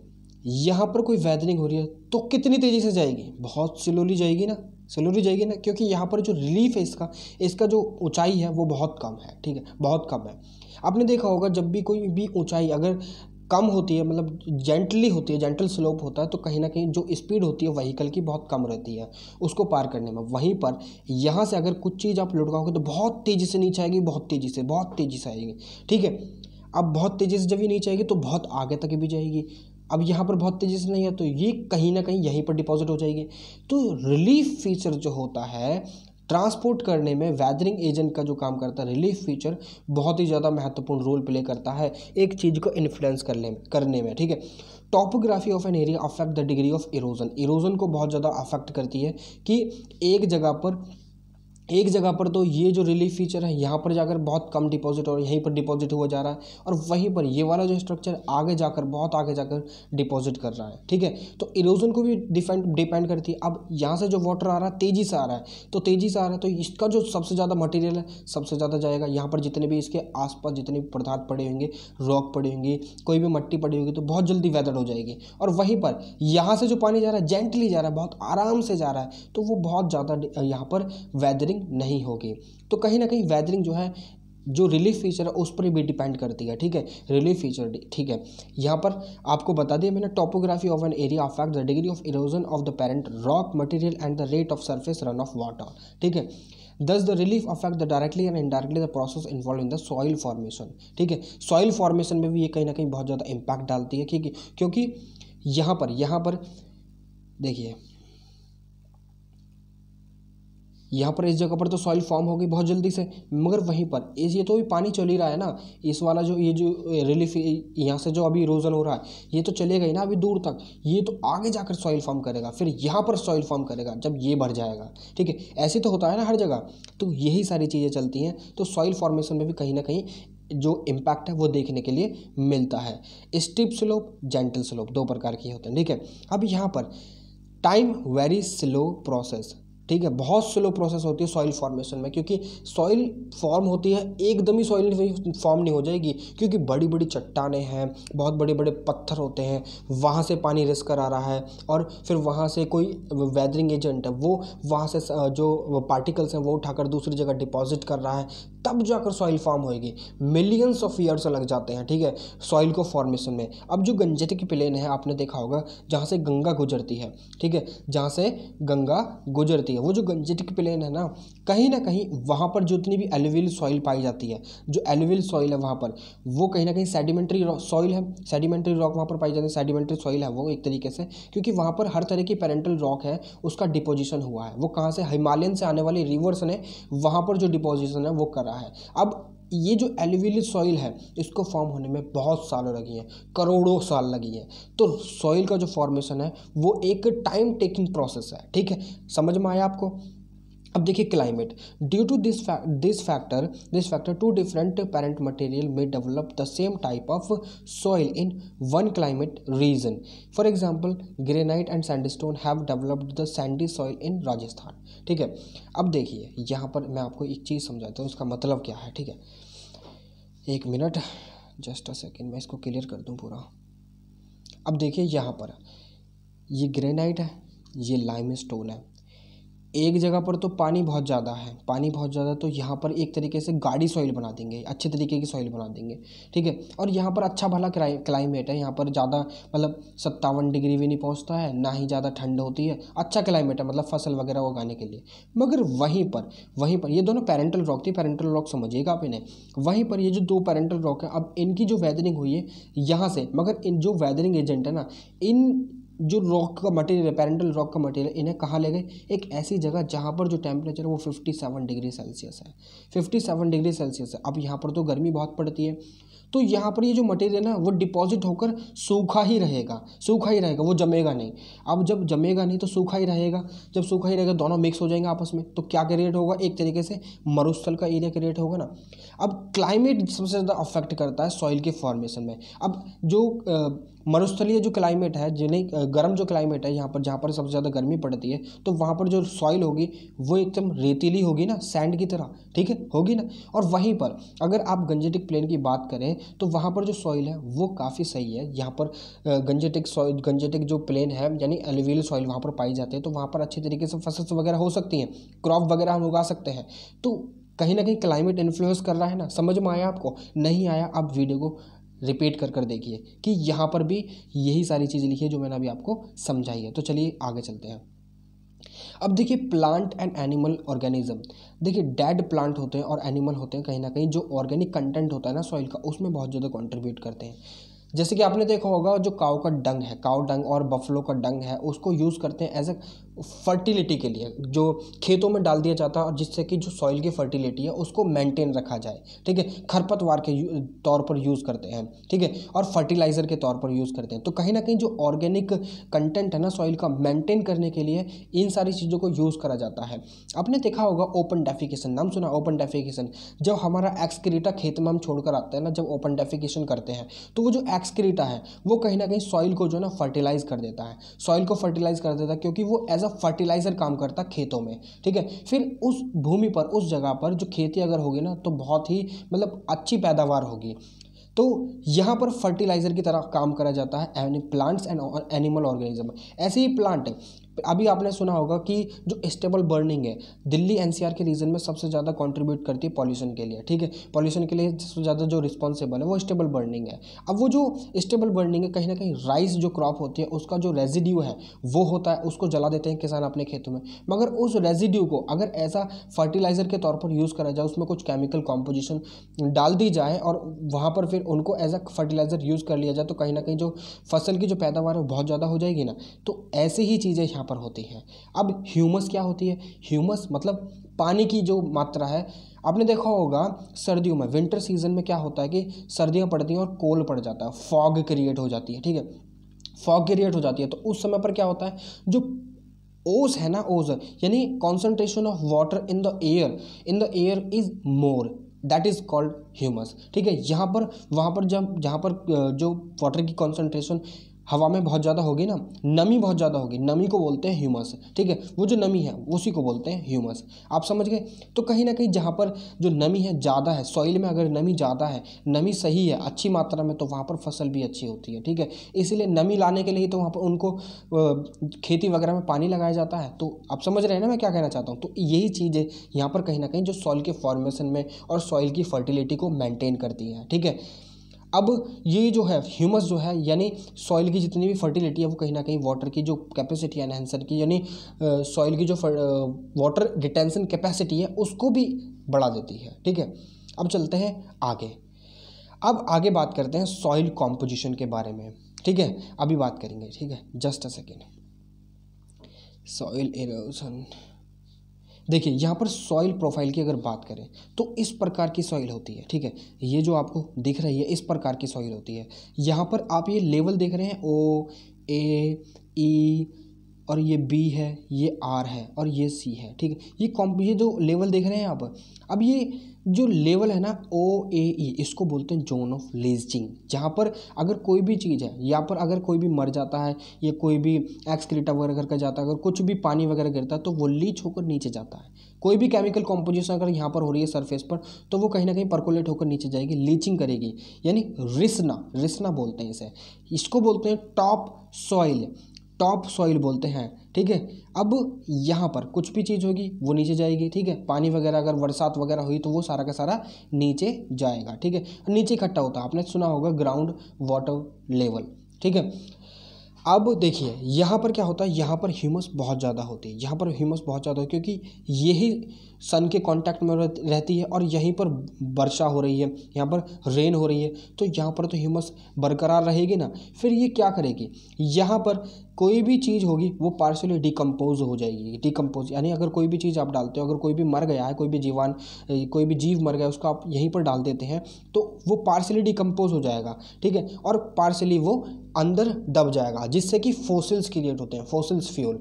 यहाँ पर कोई वैदनिंग हो रही है तो कितनी तेज़ी से जाएगी बहुत स्लोली जाएगी ना सिलोरी जाएगी ना क्योंकि यहाँ पर जो रिलीफ है इसका इसका जो ऊंचाई है वो बहुत कम है ठीक है बहुत कम है आपने देखा होगा जब भी कोई भी ऊंचाई अगर कम होती है मतलब जेंटली होती है जेंटल स्लोप होता है तो कहीं ना कहीं जो स्पीड होती है व्हीकल की बहुत कम रहती है उसको पार करने में वहीं पर यहाँ से अगर कुछ चीज़ आप लुटकाओगे तो बहुत तेज़ी से नीचे आएगी बहुत तेज़ी से बहुत तेज़ी से आएगी ठीक है अब बहुत तेज़ी से जब ये नीचे आएगी तो बहुत आगे तक भी जाएगी अब यहाँ पर बहुत तेज़ी से नहीं है तो ये कहीं ना कहीं यहीं पर डिपॉजिट हो जाएगी तो रिलीफ फीचर जो होता है ट्रांसपोर्ट करने में वैदरिंग एजेंट का जो काम करता है रिलीफ फीचर बहुत ही ज़्यादा महत्वपूर्ण रोल प्ले करता है एक चीज़ को इन्फ्लुएंस करने में करने में ठीक है topography of an area affect the degree of erosion erosion को बहुत ज़्यादा अफेक्ट करती है कि एक जगह पर एक जगह पर तो ये जो रिलीफ फीचर है यहाँ पर जाकर बहुत कम डिपॉजिट और यहीं पर डिपॉजिट हुआ जा रहा है और वहीं पर ये वाला जो स्ट्रक्चर आगे जाकर बहुत आगे जाकर डिपॉजिट कर रहा है ठीक है तो इरोजन को भी डिपेंड डिपेंड करती है अब यहाँ से जो वाटर आ रहा है तेज़ी से आ रहा है तो तेज़ी से आ रहा है तो इसका जो सबसे ज़्यादा मटेरियल है सबसे ज़्यादा जाएगा यहाँ पर जितने भी इसके आसपास जितने भी पदार्थ पड़े होंगे रॉक पड़े होंगे कोई भी मट्टी पड़ी होगी तो बहुत जल्दी वेदर हो जाएगी और वहीं पर यहाँ से जो पानी जा रहा है जेंटली जा रहा है बहुत आराम से जा रहा है तो वो बहुत ज़्यादा यहाँ पर वेदरिंग वैदरिंग नहीं होगी तो कहीं ना कहीं वैदरिंग जो है जो रिलीफ फीचर है उस पर भी डिपेंड करती है ठीक है रिलीफ फीचर ठीक है यहाँ पर आपको बता दिया मैंने topography of an area affect the degree of erosion of the parent rock material and the rate of surface runoff water ठीक है thus the relief affect the directly and indirectly the process involve in the soil formation ठीक है सॉइल फॉर्मेशन में भी ये कहीं ना कहीं बहुत ज़्यादा इम्पैक्ट डालती है ठीक है क्योंकि यहाँ पर यहाँ पर देखिए यहाँ पर इस जगह पर तो सॉइल फॉर्म हो गई बहुत जल्दी से मगर वहीं पर इस ये तो भी पानी चल ही रहा है ना इस वाला जो ये जो रिलीफ यहाँ से जो अभी इरोजन हो रहा है ये तो चलेगा ही ना अभी दूर तक ये तो आगे जाकर सॉइल फॉर्म करेगा फिर यहाँ पर सॉइल फॉर्म करेगा जब ये भर जाएगा ठीक है ऐसे तो होता है ना हर जगह तो यही सारी चीज़ें चलती हैं तो सॉइल फॉर्मेशन में भी कहीं ना कहीं जो इम्पैक्ट है वो देखने के लिए मिलता है स्टिप स्लोप जेंटल स्लोप दो प्रकार के होते हैं ठीक है अब यहाँ पर टाइम वेरी स्लो प्रोसेस ठीक है बहुत स्लो प्रोसेस होती है सॉइल फॉर्मेशन में क्योंकि सॉइल फॉर्म होती है एकदम ही सॉइल फॉर्म नहीं हो जाएगी क्योंकि बड़ी बड़ी चट्टाने हैं बहुत बड़े बड़े पत्थर होते हैं वहाँ से पानी रिस कर आ रहा है और फिर वहाँ से कोई वेदरिंग एजेंट है वो वहाँ से जो पार्टिकल्स हैं वो उठाकर दूसरी जगह डिपॉजिट कर रहा है तब जाकर सॉइल फॉर्म होएगी मिलियंस ऑफ ईयर्स लग जाते हैं ठीक है सॉइल को फॉर्मेशन में अब जो की प्लेन है आपने देखा होगा जहाँ से गंगा गुजरती है ठीक है जहाँ से गंगा गुजरती है वो जो गंजेटिक प्लेन है ना कहीं ना कहीं वहाँ पर जितनी भी एलुविल सॉइल पाई जाती है जो एलुविल सॉइल है वहाँ पर वो कहीं ना कहीं सेडिमेंट्री सॉइल है सेडिमेंट्री रॉक वहाँ पर पाई जाती है सेडिमेंट्री सॉइल है वो एक तरीके से क्योंकि वहाँ पर हर तरह की पेरेंटल रॉक है उसका डिपोजिशन हुआ है वो कहाँ से हिमालयन से आने वाले रिवर्स ने वहाँ पर जो डिपोजिशन है वो करा रहा है अब ये जो एलिविल सॉइल है इसको फॉर्म होने में बहुत सालों लगी हैं करोड़ों साल लगी हैं तो सॉइल का जो फॉर्मेशन है वो एक टाइम टेकिंग प्रोसेस है ठीक है समझ में आया आपको अब देखिए climate due to this this factor this factor to different parent material में develop the same type of soil in one climate region for example granite and sandstone have developed the sandy soil in Rajasthan ठीक है अब देखिए यहाँ पर मैं आपको एक चीज़ समझाता हूँ उसका मतलब क्या है ठीक है एक मिनट जस्ट अ सेकेंड मैं इसको क्लियर कर दूँ पूरा अब देखिए यहाँ पर ये ग्रेनाइट है ये लाइम स्टोन है एक जगह पर तो पानी बहुत ज़्यादा है पानी बहुत ज़्यादा तो यहाँ पर एक तरीके से गाढ़ी सॉइल बना देंगे अच्छे तरीके की सॉइल बना देंगे ठीक है और यहाँ पर अच्छा भला क्लाइमेट है यहाँ पर ज़्यादा मतलब सत्तावन डिग्री भी नहीं पहुँचता है ना ही ज़्यादा ठंड होती है अच्छा क्लाइमेट है मतलब फसल वगैरह उगाने के लिए मगर वहीं पर वहीं पर ये दोनों पैरेंटल रॉक थी पेरेंटल रॉक समझिएगा आप इन्हें वहीं पर ये जो दो पैरेंटल रॉक है अब इनकी जो वैदरिंग हुई है यहाँ से मगर इन जो वैदरिंग एजेंट है ना इन जो रॉक का मटेरियल है पेरेंटल रॉक का मटेरियल इन्हें कहाँ ले गए एक ऐसी जगह जहाँ पर जो टेम्परेचर है वो फिफ्टी सेवन डिग्री सेल्सियस है फिफ्टी सेवन डिग्री सेल्सियस है अब यहाँ पर तो गर्मी बहुत पड़ती है तो यहाँ पर ये यह जो मटेरियल है ना वो डिपॉजिट होकर सूखा ही रहेगा सूखा ही रहेगा वो जमेगा नहीं अब जब जमेगा नहीं तो सूखा ही रहेगा जब सूखा ही रहेगा दोनों मिक्स हो जाएंगे आपस में तो क्या क्रिएट होगा एक तरीके से मरुस्थल का एरिया क्रिएट होगा ना अब क्लाइमेट सबसे ज़्यादा अफेक्ट करता है सॉइल के फॉर्मेशन में अब जो मरुस्थलीय जो क्लाइमेट है जिन्हें गर्म जो क्लाइमेट है यहाँ पर जहाँ पर सबसे ज़्यादा गर्मी पड़ती है तो वहाँ पर जो सॉइल होगी वो एकदम रेतीली होगी ना सैंड की तरह ठीक है होगी ना और वहीं पर अगर आप गंजेटिक प्लेन की बात करें तो वहाँ पर जो सॉइल है वो काफ़ी सही है यहाँ पर गंजेटिक सॉइल गंजेटिक जो प्लेन है यानी एलिवियल सॉइल वहाँ पर पाई जाती है तो वहाँ पर अच्छे तरीके से फसल वगैरह हो सकती हैं क्रॉप वगैरह हम उगा सकते हैं तो कहीं ना कहीं क्लाइमेट इन्फ्लुएंस कर रहा है ना समझ में आया आपको नहीं आया आप वीडियो को रिपीट कर कर देखिए कि यहाँ पर भी यही सारी चीज़ें लिखी है जो मैंने अभी आपको समझाई है तो चलिए आगे चलते हैं अब देखिए प्लांट एंड एनिमल ऑर्गेनिज्म देखिए डेड प्लांट होते हैं और एनिमल होते हैं कहीं ना कहीं जो ऑर्गेनिक कंटेंट होता है ना सॉइल का उसमें बहुत ज़्यादा कॉन्ट्रीब्यूट करते हैं जैसे कि आपने देखा होगा जो काव का डंग है काव डंग और बफलो का डंग है उसको यूज़ करते हैं एज ए फर्टिलिटी के लिए जो खेतों में डाल दिया जाता है और जिससे कि जो सॉइल की फर्टिलिटी है उसको मेंटेन रखा जाए ठीक है खरपतवार के तौर पर यूज़ करते हैं ठीक है और फर्टिलाइज़र के तौर पर यूज़ करते हैं तो कहीं ना कहीं जो ऑर्गेनिक कंटेंट है ना सॉइल का मेंटेन करने के लिए इन सारी चीज़ों को यूज़ करा जाता है आपने देखा होगा ओपन डेफिकेशन नाम सुना ओपन डेफिकेशन जब हमारा एक्सक्रीटा खेत में हम छोड़कर आते हैं ना जब ओपन डेफिकेशन करते हैं तो वो जो एक्सक्रीटा है वो कहीं ना कहीं सॉइल को जो है ना फर्टिलाइज़ कर देता है सॉइल को फर्टिलाइज़ कर देता है क्योंकि वो एज अ फर्टिलाइज़र काम करता खेतों में ठीक है फिर उस भूमि पर उस जगह पर जो खेती अगर होगी ना तो बहुत ही मतलब अच्छी पैदावार होगी तो यहाँ पर फर्टिलाइज़र की तरह काम करा जाता है प्लांट्स एंड एनिमल ऑर्गेनिज्म ऐसे ही प्लांट अभी आपने सुना होगा कि जो स्टेबल बर्निंग है दिल्ली एनसीआर के रीजन में सबसे ज़्यादा कंट्रीब्यूट करती है पॉल्यूशन के लिए ठीक है पॉल्यूशन के लिए सबसे ज़्यादा जो रिस्पॉन्सिबल है वो स्टेबल बर्निंग है अब वो जो स्टेबल बर्निंग है कहीं ना कहीं राइस जो क्रॉप होती है उसका जो रेजिड्यू है वो होता है उसको जला देते हैं किसान अपने खेतों में मगर उस रेजिड्यू को अगर ऐसा फर्टिलाइज़र के तौर पर यूज़ करा जाए उसमें कुछ केमिकल कॉम्पोजिशन डाल दी जाए और वहाँ पर फिर उनको एज अ फर्टिलाइज़र यूज़ कर लिया जाए तो कहीं ना कहीं जो फसल की जो पैदावार है बहुत ज़्यादा हो जाएगी ना तो ऐसी ही चीज़ें यहाँ यहाँ पर होती है अब ह्यूमस क्या होती है ह्यूमस मतलब पानी की जो मात्रा है आपने देखा होगा सर्दियों में विंटर सीजन में क्या होता है कि सर्दियाँ पड़ती हैं और कोल पड़ जाता है फॉग क्रिएट हो जाती है ठीक है फॉग क्रिएट हो जाती है तो उस समय पर क्या होता है जो ओज है ना ओज यानी concentration of water in the air in the air is more that is called humus ठीक है यहाँ पर वहाँ पर जब जहाँ पर जो वाटर की कॉन्सेंट्रेशन हवा में बहुत ज़्यादा होगी ना नमी बहुत ज़्यादा होगी नमी को बोलते हैं ह्यूमस ठीक है वो जो नमी है उसी को बोलते हैं ह्यूमस आप समझ गए तो कहीं ना कहीं जहाँ पर जो नमी है ज़्यादा है सॉइल में अगर नमी ज़्यादा है नमी सही है अच्छी मात्रा में तो वहाँ पर फसल भी अच्छी होती है ठीक है इसीलिए नमी लाने के लिए तो वहाँ पर उनको खेती वगैरह में पानी लगाया जाता है तो आप समझ रहे हैं ना मैं क्या कहना चाहता हूँ तो यही चीज़ें यहाँ पर कहीं ना कहीं जो सॉइल के फॉर्मेशन में और सॉइल की फर्टिलिटी को मेनटेन करती हैं ठीक है अब ये जो है ह्यूमस जो है यानी सॉइल की जितनी भी फर्टिलिटी है वो कहीं ना कहीं वाटर की जो कैपेसिटी है एनहेंसर की यानी सॉइल की जो वाटर रिटेंशन कैपेसिटी है उसको भी बढ़ा देती है ठीक है अब चलते हैं आगे अब आगे बात करते हैं सॉइल कॉम्पोजिशन के बारे में ठीक है अभी बात करेंगे ठीक है just a second soil erosion देखिए यहाँ पर सॉइल प्रोफाइल की अगर बात करें तो इस प्रकार की सॉइल होती है ठीक है ये जो आपको दिख रही है इस प्रकार की सॉइल होती है यहाँ पर आप ये लेवल देख रहे हैं ओ ए ई और ये बी है ये आर है और ये सी है ठीक है ये कॉम्प ये जो लेवल देख रहे हैं आप अब ये जो लेवल है ना ओ ए ई इसको बोलते हैं जोन ऑफ लेजिंग जहाँ पर अगर कोई भी चीज़ है यहाँ पर अगर कोई भी मर जाता है या कोई भी एक्सक्रीटा वगैरह करके जाता है अगर कुछ भी पानी वगैरह गिरता है तो वो लीच होकर नीचे जाता है कोई भी केमिकल कॉम्पोजिशन अगर यहाँ पर हो रही है सरफेस पर तो वो कहीं ना कहीं परकोलेट होकर नीचे जाएगी लीचिंग करेगी यानी रिसना रिसना बोलते हैं इसे इसको बोलते हैं टॉप सॉइल टॉप सॉइल बोलते हैं ठीक है अब यहाँ पर कुछ भी चीज़ होगी वो नीचे जाएगी ठीक है पानी वगैरह अगर बरसात वगैरह हुई तो वो सारा का सारा नीचे जाएगा ठीक है नीचे इकट्ठा होता है आपने सुना होगा ग्राउंड वाटर लेवल ठीक है अब देखिए यहाँ पर क्या होता है यहाँ पर ह्यूमस बहुत ज़्यादा होती है यहाँ पर ह्यूमस बहुत ज़्यादा क्योंकि यही सन के कांटेक्ट में रहती है और यहीं पर वर्षा हो रही है यहाँ पर रेन हो रही है तो यहाँ पर तो ह्यूमस बरकरार रहेगी ना फिर ये क्या करेगी यहाँ पर कोई भी चीज़ होगी वो पार्शली डिकम्पोज हो जाएगी डिकम्पोज यानी अगर कोई भी चीज़ आप डालते हो अगर कोई भी मर गया है कोई भी जीवान कोई भी जीव मर गया उसको आप यहीं पर डाल देते हैं तो वो पार्शली डिकम्पोज हो जाएगा ठीक है और पार्शली वो अंदर दब जाएगा जिससे कि फोसिल्स क्रिएट होते हैं फोसिल्स फ्यूल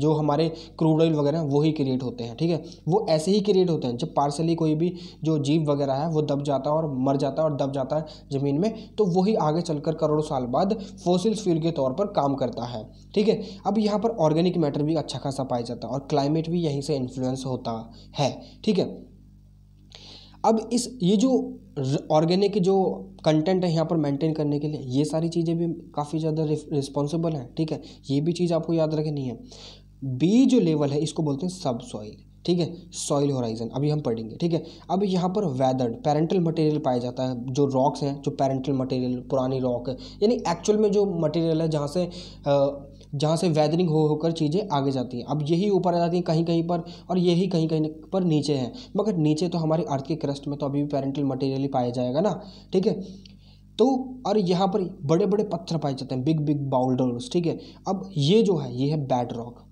जो हमारे क्रूड ऑयल वगैरह वही क्रिएट होते हैं ठीक है वो ऐसे ही क्रिएट होते हैं जब पार्सली कोई भी जो जीव वगैरह है वो दब जाता है और मर जाता है और दब जाता है ज़मीन में तो वही आगे चलकर करोड़ों साल बाद फोसिल फ्यूल के तौर पर काम करता है ठीक है अब यहाँ पर ऑर्गेनिक मैटर भी अच्छा खासा पाया जाता है और क्लाइमेट भी यहीं से इन्फ्लुएंस होता है ठीक है अब इस ये जो ऑर्गेनिक जो कंटेंट है यहाँ पर मेंटेन करने के लिए ये सारी चीज़ें भी काफ़ी ज़्यादा रिस्पॉन्सिबल हैं ठीक है ये भी चीज़ आपको याद रखनी है बी जो लेवल है इसको बोलते हैं सब सॉइल ठीक है सॉइल होराइजन अभी हम पढ़ेंगे ठीक है अब यहाँ पर वेदर्ड पेरेंटल मटेरियल पाया जाता है जो रॉक्स हैं जो पेरेंटल मटेरियल पुरानी रॉक है यानी एक्चुअल में जो मटेरियल है जहाँ से आ, जहाँ से वैदरिंग हो होकर चीज़ें आगे जाती हैं अब यही ऊपर आ जाती हैं कहीं कहीं पर और यही कहीं कहीं पर नीचे हैं मगर नीचे तो हमारे अर्थ के क्रस्ट में तो अभी भी पेरेंटल मटेरियल ही पाया जाएगा ना ठीक है तो और यहाँ पर बड़े बड़े पत्थर पाए जाते हैं बिग बिग बाउल्डर्स ठीक है अब ये जो है ये है bedrock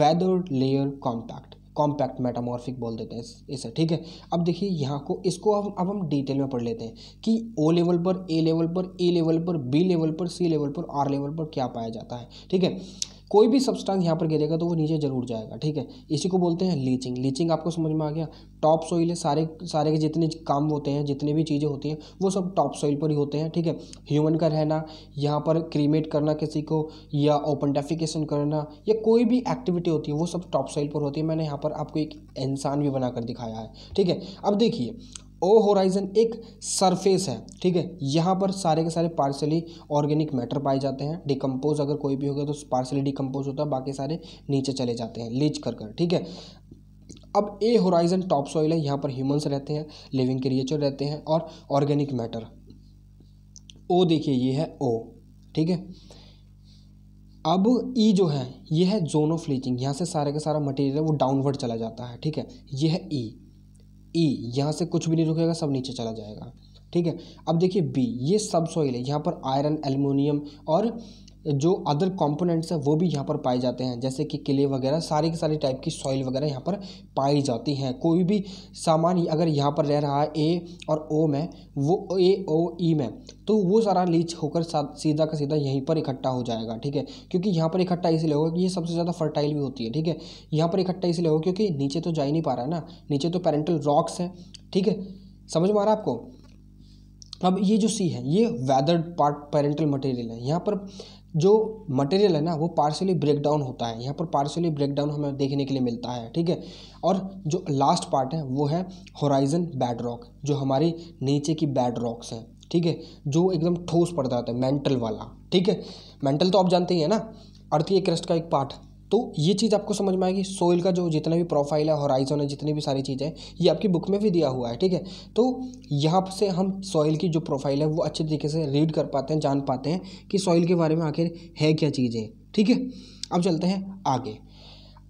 weather layer compact compact metamorphic बोल देते हैं इसे ठीक है अब देखिए यहाँ को इसको अब अब हम डिटेल में पढ़ लेते हैं कि ओ लेवल पर ए लेवल पर ए लेवल पर बी लेवल पर सी लेवल पर आर लेवल पर क्या पाया जाता है ठीक है कोई भी सब्सटेंस यहाँ पर गिरेगा तो वो नीचे जरूर जाएगा ठीक है इसी को बोलते हैं लीचिंग लीचिंग आपको समझ में आ गया टॉप सॉइल है सारे सारे के जितने काम होते हैं जितने भी चीज़ें होती हैं वो सब टॉप सॉइल पर ही होते हैं ठीक है ह्यूमन का रहना यहाँ पर क्रीमेट करना किसी को या ओपन डेफिकेशन करना या कोई भी एक्टिविटी होती है वो सब टॉप सॉइल पर होती है मैंने यहाँ पर आपको एक इंसान भी बनाकर दिखाया है ठीक है अब देखिए ओ होराइजन एक सरफेस है ठीक है यहाँ पर सारे के सारे पार्सली ऑर्गेनिक मैटर पाए जाते हैं डिकम्पोज अगर कोई भी होगा तो पार्सली डिकम्पोज होता है बाकी सारे नीचे चले जाते हैं लीच कर कर ठीक है अब ए होराइजन टॉप सॉइल है यहाँ पर ह्यूमंस रहते हैं लिविंग क्रिएचर रहते हैं और ऑर्गेनिक मैटर ओ देखिए ये है ओ ठीक है अब ई e जो है ये है जोन ऑफ लीचिंग यहाँ से सारे का सारा मटेरियल वो डाउनवर्ड चला जाता है ठीक है ये है ई e। ई e, यहाँ से कुछ भी नहीं रुकेगा सब नीचे चला जाएगा ठीक है अब देखिए बी ये सब सॉइल है यहाँ पर आयरन एल्यूमिनियम और जो अदर कंपोनेंट्स हैं वो भी यहाँ पर पाए जाते हैं जैसे कि किले वगैरह सारी के सारी टाइप की सॉइल वगैरह यहाँ पर पाई जाती हैं कोई भी सामान अगर यहाँ पर रह रहा है ए और ओ में वो ए ओ ई में तो वो सारा लीच होकर सीधा का सीधा यहीं पर इकट्ठा हो जाएगा ठीक है क्योंकि यहाँ पर इकट्ठा इसलिए होगा कि ये सबसे ज़्यादा फर्टाइल भी होती है ठीक है यहाँ पर इकट्ठा इसलिए होगा क्योंकि नीचे तो जा ही नहीं पा रहा है ना नीचे तो पेरेंटल रॉक्स हैं ठीक है समझ में आ रहा है आपको अब ये जो सी है ये वेदर्ड पार्ट पेरेंटल मटेरियल है यहाँ पर जो मटेरियल है ना वो पार्शियली ब्रेक डाउन होता है यहाँ पर पार्शियली ब्रेक डाउन हमें देखने के लिए मिलता है ठीक है और जो लास्ट पार्ट है वो है होराइजन बैड रॉक जो हमारी नीचे की बैड रॉक्स हैं ठीक है जो एकदम ठोस पड़ जाता है मेंटल वाला ठीक है मेंटल तो आप जानते ही है ना अर्थीय क्रस्ट का एक पार्ट तो ये चीज़ आपको समझ में आएगी सोइल का जो जितना भी प्रोफाइल है हॉराइजन है जितनी भी सारी चीज़ें ये आपकी बुक में भी दिया हुआ है ठीक है तो यहाँ से हम सॉइल की जो प्रोफाइल है वो अच्छे तरीके से रीड कर पाते हैं जान पाते हैं कि सॉइल के बारे में आखिर है क्या चीज़ें ठीक है अब चलते हैं आगे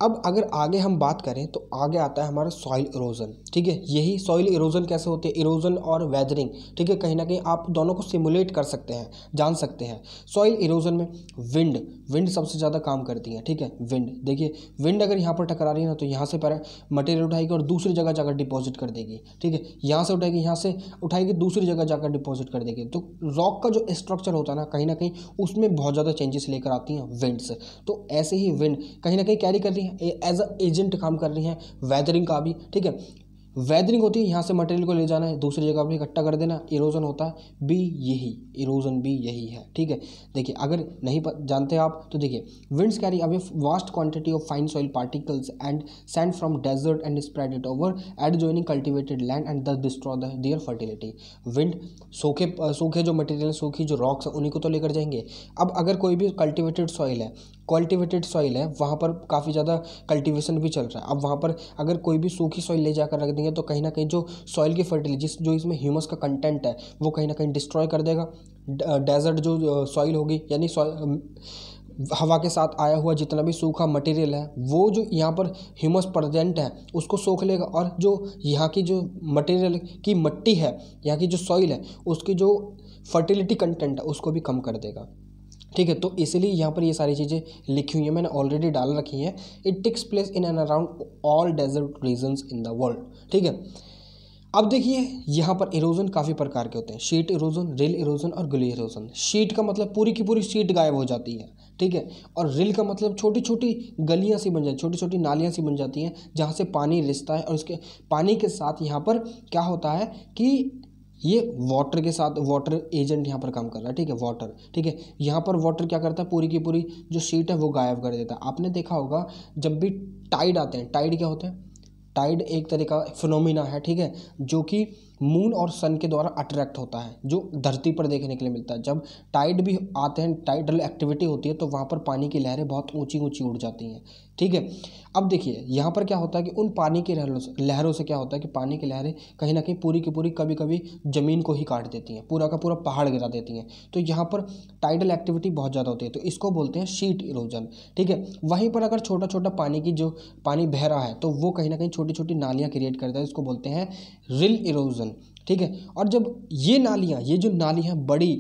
अब अगर आगे हम बात करें तो आगे आता है हमारा सॉइल इरोजन ठीक है यही सॉइल इरोजन कैसे होते हैं इरोजन और वेदरिंग ठीक है कहीं ना कहीं आप दोनों को सिमुलेट कर सकते हैं जान सकते हैं सॉइल इरोजन में विंड विंड सबसे ज़्यादा काम करती है ठीक है विंड देखिए विंड अगर यहाँ पर टकरा रही है ना तो यहाँ से पहले मटेरियल उठाएगी और दूसरी जगह जाकर डिपॉजिट कर देगी ठीक है यहाँ से उठाएगी यहाँ से उठाएगी दूसरी जगह जाकर डिपॉजिट कर देगी तो रॉक का जो स्ट्रक्चर होता है ना कहीं ना कहीं उसमें बहुत ज़्यादा चेंजेस लेकर आती हैं विंड से तो ऐसे ही विंड कहीं ना कहीं कैरी कर रही रही है एज अ एजेंट काम कर रही हैं वैदरिंग का भी ठीक है वैदरिंग होती है यहाँ से मटेरियल को ले जाना है दूसरी जगह पर इकट्ठा कर देना इरोजन होता है बी यही इरोजन भी यही है ठीक है देखिए अगर नहीं जानते आप तो देखिए winds carry away vast quantity of fine soil particles and sand from desert and spread it over adjoining cultivated land and thus destroy their fertility wind सूखे सूखे जो मटेरियल सूखी जो रॉक्स हैं उन्हीं को तो लेकर जाएंगे अब अगर कोई भी कल्टिवेटेड सॉइल है कल्टिवेटेड सॉइल है वहाँ पर काफ़ी ज़्यादा कल्टिवेशन भी चल रहा है अब वहाँ पर अगर कोई भी सूखी सॉइल ले जाकर रख देंगे तो कहीं ना कहीं जो सॉइल की फर्टिलिटी जिस जो इसमें ह्यूमस का कंटेंट है वो कहीं ना कहीं डिस्ट्रॉय कर देगा डेजर्ट जो सॉइल होगी यानी हवा के साथ आया हुआ जितना भी सूखा मटेरियल है वो जो यहाँ पर ह्यूमस प्रजेंट है उसको सोख लेगा और जो यहाँ की जो मटेरियल की मिट्टी है यहाँ की जो सॉइल है उसकी जो फर्टिलिटी कंटेंट है उसको भी कम कर देगा ठीक है तो इसलिए यहाँ पर ये सारी चीज़ें लिखी हुई हैं मैंने ऑलरेडी डाल रखी हैं it takes place in and around all desert regions in the world ठीक है अब देखिए यहाँ पर इरोजन काफ़ी प्रकार के होते हैं शीट इरोजन रिल इरोजन और गली इरोजन शीट का मतलब पूरी की पूरी शीट गायब हो जाती है ठीक है और रिल का मतलब छोटी छोटी गलियाँ सी बन जाती छोटी छोटी नालियाँ सी बन जाती हैं जहाँ से पानी रिसता है और उसके पानी के साथ यहाँ पर क्या होता है कि ये वाटर के साथ वाटर एजेंट यहाँ पर काम कर रहा है ठीक है वाटर ठीक है यहाँ पर वाटर क्या करता है पूरी की पूरी जो सीट है वो गायब कर देता है आपने देखा होगा जब भी टाइड आते हैं टाइड क्या होते हैं टाइड एक तरह का फिनोमिना है ठीक है जो कि मून और सन के द्वारा अट्रैक्ट होता है जो धरती पर देखने के लिए मिलता है जब टाइड भी आते हैं टाइडल एक्टिविटी होती है तो वहाँ पर पानी की लहरें बहुत ऊंची ऊंची उड़ जाती हैं ठीक है अब देखिए यहाँ पर क्या होता है कि उन पानी की लहरों से लहरों से क्या होता है कि पानी की लहरें कहीं ना कहीं पूरी की पूरी कभी कभी ज़मीन को ही काट देती हैं पूरा का पूरा पहाड़ गिरा देती हैं तो यहाँ पर टाइडल एक्टिविटी बहुत ज़्यादा होती है तो इसको बोलते हैं शीट इरोजन ठीक है वहीं पर अगर छोटा छोटा पानी की जो पानी बह रहा है तो वो कहीं ना कहीं छोटी छोटी नालियाँ क्रिएट करता है इसको बोलते हैं रिल इरोजन ठीक है और जब ये नालियाँ ये जो नालियाँ बड़ी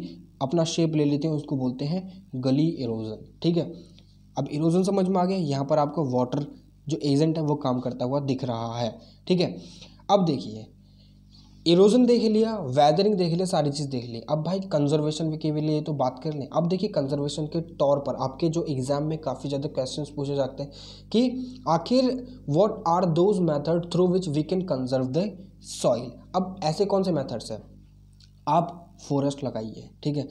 अपना शेप ले लेते हैं उसको बोलते हैं गली इरोज़न ठीक है अब इरोज़न समझ में आ गया यहाँ पर आपको वाटर जो एजेंट है वो काम करता हुआ दिख रहा है ठीक है अब देखिए इरोजन देख लिया वेदरिंग देख लिया सारी चीज़ देख ली अब भाई कंजर्वेशन के लिए तो बात कर लें अब देखिए कंजर्वेशन के तौर पर आपके जो एग्ज़ाम में काफ़ी ज़्यादा क्वेश्चंस पूछे जाते हैं कि आखिर what are those method through which we can conserve the soil अब ऐसे कौन से मेथड्स हैं आप फॉरेस्ट लगाइए ठीक है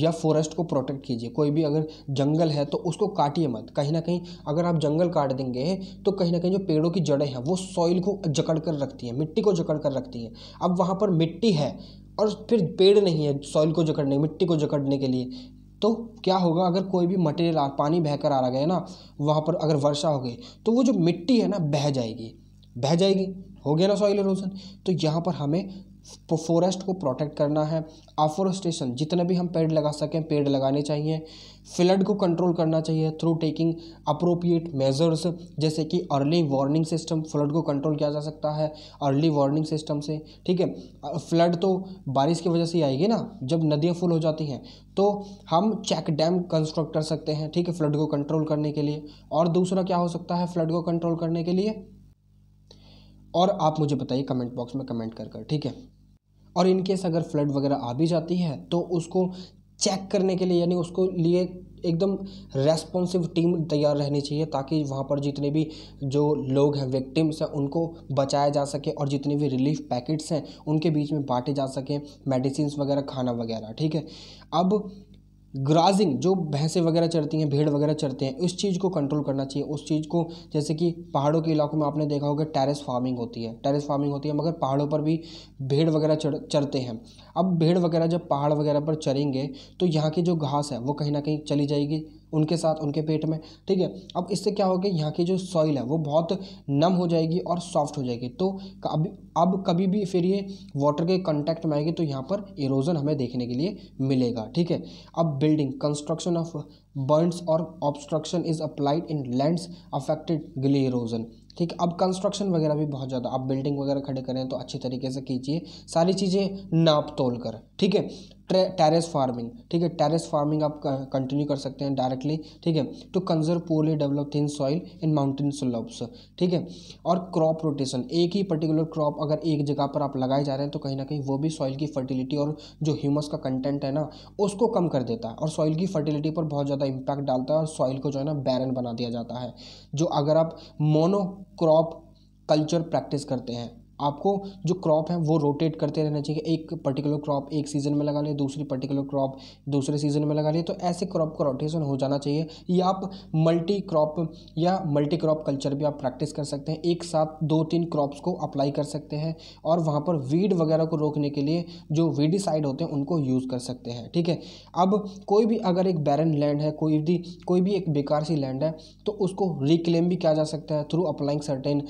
या फॉरेस्ट को प्रोटेक्ट कीजिए कोई भी अगर जंगल है तो उसको काटिए मत कहीं ना कहीं अगर आप जंगल काट देंगे तो कहीं ना कहीं जो पेड़ों की जड़ें हैं वो सॉइल को जकड़ कर रखती हैं मिट्टी को जकड़ कर रखती हैं अब वहाँ पर मिट्टी है और फिर पेड़ नहीं है सॉइल को जकड़ने मिट्टी को जकड़ने के लिए तो क्या होगा अगर कोई भी मटेरियल पानी बहकर आ रहा है ना वहाँ पर अगर वर्षा हो गई तो वो जो मिट्टी है ना बह जाएगी बह जाएगी हो गया ना सॉइल इरोजन तो यहाँ पर हमें फॉरेस्ट को प्रोटेक्ट करना है आफोरेस्टेशन जितना भी हम पेड़ लगा सकें पेड़ लगाने चाहिए फ्लड को कंट्रोल करना चाहिए थ्रू टेकिंग अप्रोप्रिएट मेजर्स जैसे कि अर्ली वार्निंग सिस्टम फ्लड को कंट्रोल किया जा सकता है अर्ली वार्निंग सिस्टम से ठीक है फ्लड तो बारिश की वजह से ही आएगी ना जब नदियाँ फुल हो जाती हैं तो हम चेक डैम कंस्ट्रक्ट कर सकते हैं ठीक है फ्लड को कंट्रोल करने के लिए और दूसरा क्या हो सकता है फ्लड को कंट्रोल करने के लिए और आप मुझे बताइए कमेंट बॉक्स में कमेंट कर कर ठीक है और इनकेस अगर फ्लड वगैरह आ भी जाती है तो उसको चेक करने के लिए यानी उसको लिए एकदम रेस्पॉन्सिव टीम तैयार रहनी चाहिए ताकि वहाँ पर जितने भी जो लोग हैं विक्टिम्स हैं उनको बचाया जा सके और जितने भी रिलीफ पैकेट्स हैं उनके बीच में बांटे जा सकें मेडिसिन वगैरह खाना वगैरह ठीक है अब ग्राजिंग जो भैंसें वगैरह चरती हैं भेड़ वगैरह चरते हैं उस चीज़ को कंट्रोल करना चाहिए उस चीज़ को जैसे कि पहाड़ों के इलाकों में आपने देखा होगा टेरेस फार्मिंग होती है टेरेस फार्मिंग होती है मगर पहाड़ों पर भी भेड़ वगैरह चरते हैं अब भेड़ वगैरह जब पहाड़ वगैरह पर चरेंगे तो यहाँ की जो घास है वो कहीं ना कहीं चली जाएगी उनके साथ उनके पेट में ठीक है अब इससे क्या होगा यहाँ की जो सॉइल है वो बहुत नम हो जाएगी और सॉफ्ट हो जाएगी तो अभी अब कभी भी फिर ये वाटर के कंटेक्ट में आएगी तो यहाँ पर इरोजन हमें देखने के लिए मिलेगा ठीक है अब बिल्डिंग कंस्ट्रक्शन ऑफ बर्न्स और obstruction is applied in lands affected gully erosion ठीक अब कंस्ट्रक्शन वगैरह भी बहुत ज़्यादा आप बिल्डिंग वगैरह खड़े करें तो अच्छी तरीके से कीजिए सारी चीज़ें नाप तोल कर ठीक है टेरेस फार्मिंग ठीक है टेरेस फार्मिंग आप कंटिन्यू कर सकते हैं डायरेक्टली ठीक है to conserve poorly develop thin soil in mountain slopes ठीक है और क्रॉप रोटेशन एक ही पर्टिकुलर क्रॉप अगर एक जगह पर आप लगाए जा रहे हैं तो कहीं ना कहीं वो भी सॉइल की फर्टिलिटी और जो ह्यूमस का कंटेंट है ना उसको कम कर देता है और सॉइल की फर्टिलिटी पर बहुत ज़्यादा इम्पैक्ट डालता है और सॉइल को जो है ना बैरन बना दिया जाता है जो अगर आप मोनो क्रॉप कल्चर प्रैक्टिस करते हैं आपको जो क्रॉप है वो रोटेट करते रहना चाहिए एक पर्टिकुलर क्रॉप एक सीज़न में लगा लें दूसरी पर्टिकुलर क्रॉप दूसरे सीज़न में लगा लिए तो ऐसे क्रॉप का रोटेशन हो जाना चाहिए या आप मल्टी क्रॉप या मल्टी क्रॉप कल्चर भी आप प्रैक्टिस कर सकते हैं एक साथ दो तीन क्रॉप्स को अप्लाई कर सकते हैं और वहाँ पर वीड वगैरह को रोकने के लिए जो वीडिसाइड होते हैं उनको यूज़ कर सकते हैं ठीक है अब कोई भी अगर एक बैरन लैंड है कोई भी कोई भी एक बेकार सी लैंड है तो उसको रिक्लेम भी किया जा सकता है through applying certain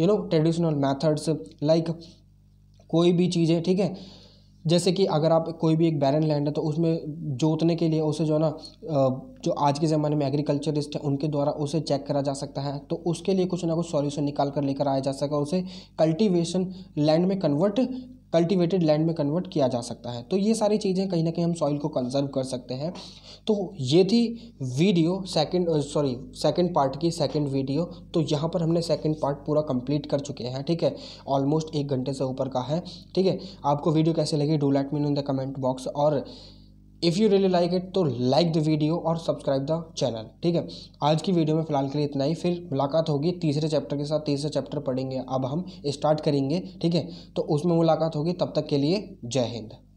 you know traditional methods like कोई भी चीज़ें ठीक है जैसे कि अगर आप कोई भी एक बैरन लैंड है तो उसमें जोतने के लिए उसे जो है ना जो आज के ज़माने में एग्रीकल्चरिस्ट है उनके द्वारा उसे चेक करा जा सकता है तो उसके लिए कुछ ना कुछ सॉल्यूशन निकाल कर लेकर आया जा सका उसे कल्टीवेशन लैंड में कन्वर्ट कल्टीवेटेड लैंड में कन्वर्ट किया जा सकता है तो ये सारी चीज़ें कहीं ना कहीं हम सॉइल को कंजर्व कर सकते हैं तो ये थी video second sorry second part की सेकंड वीडियो तो यहाँ पर हमने सेकंड पार्ट पूरा कंप्लीट कर चुके हैं ठीक है ऑलमोस्ट एक घंटे से ऊपर का है ठीक है आपको वीडियो कैसे लगी do let mean in the comment box और if you really like it तो लाइक द वीडियो और सब्सक्राइब द चैनल ठीक है आज की वीडियो में फिलहाल के लिए इतना ही फिर मुलाकात होगी तीसरे चैप्टर के साथ तीसरे चैप्टर पढ़ेंगे अब हम स्टार्ट करेंगे ठीक है तो उसमें मुलाकात होगी तब तक के लिए जय हिंद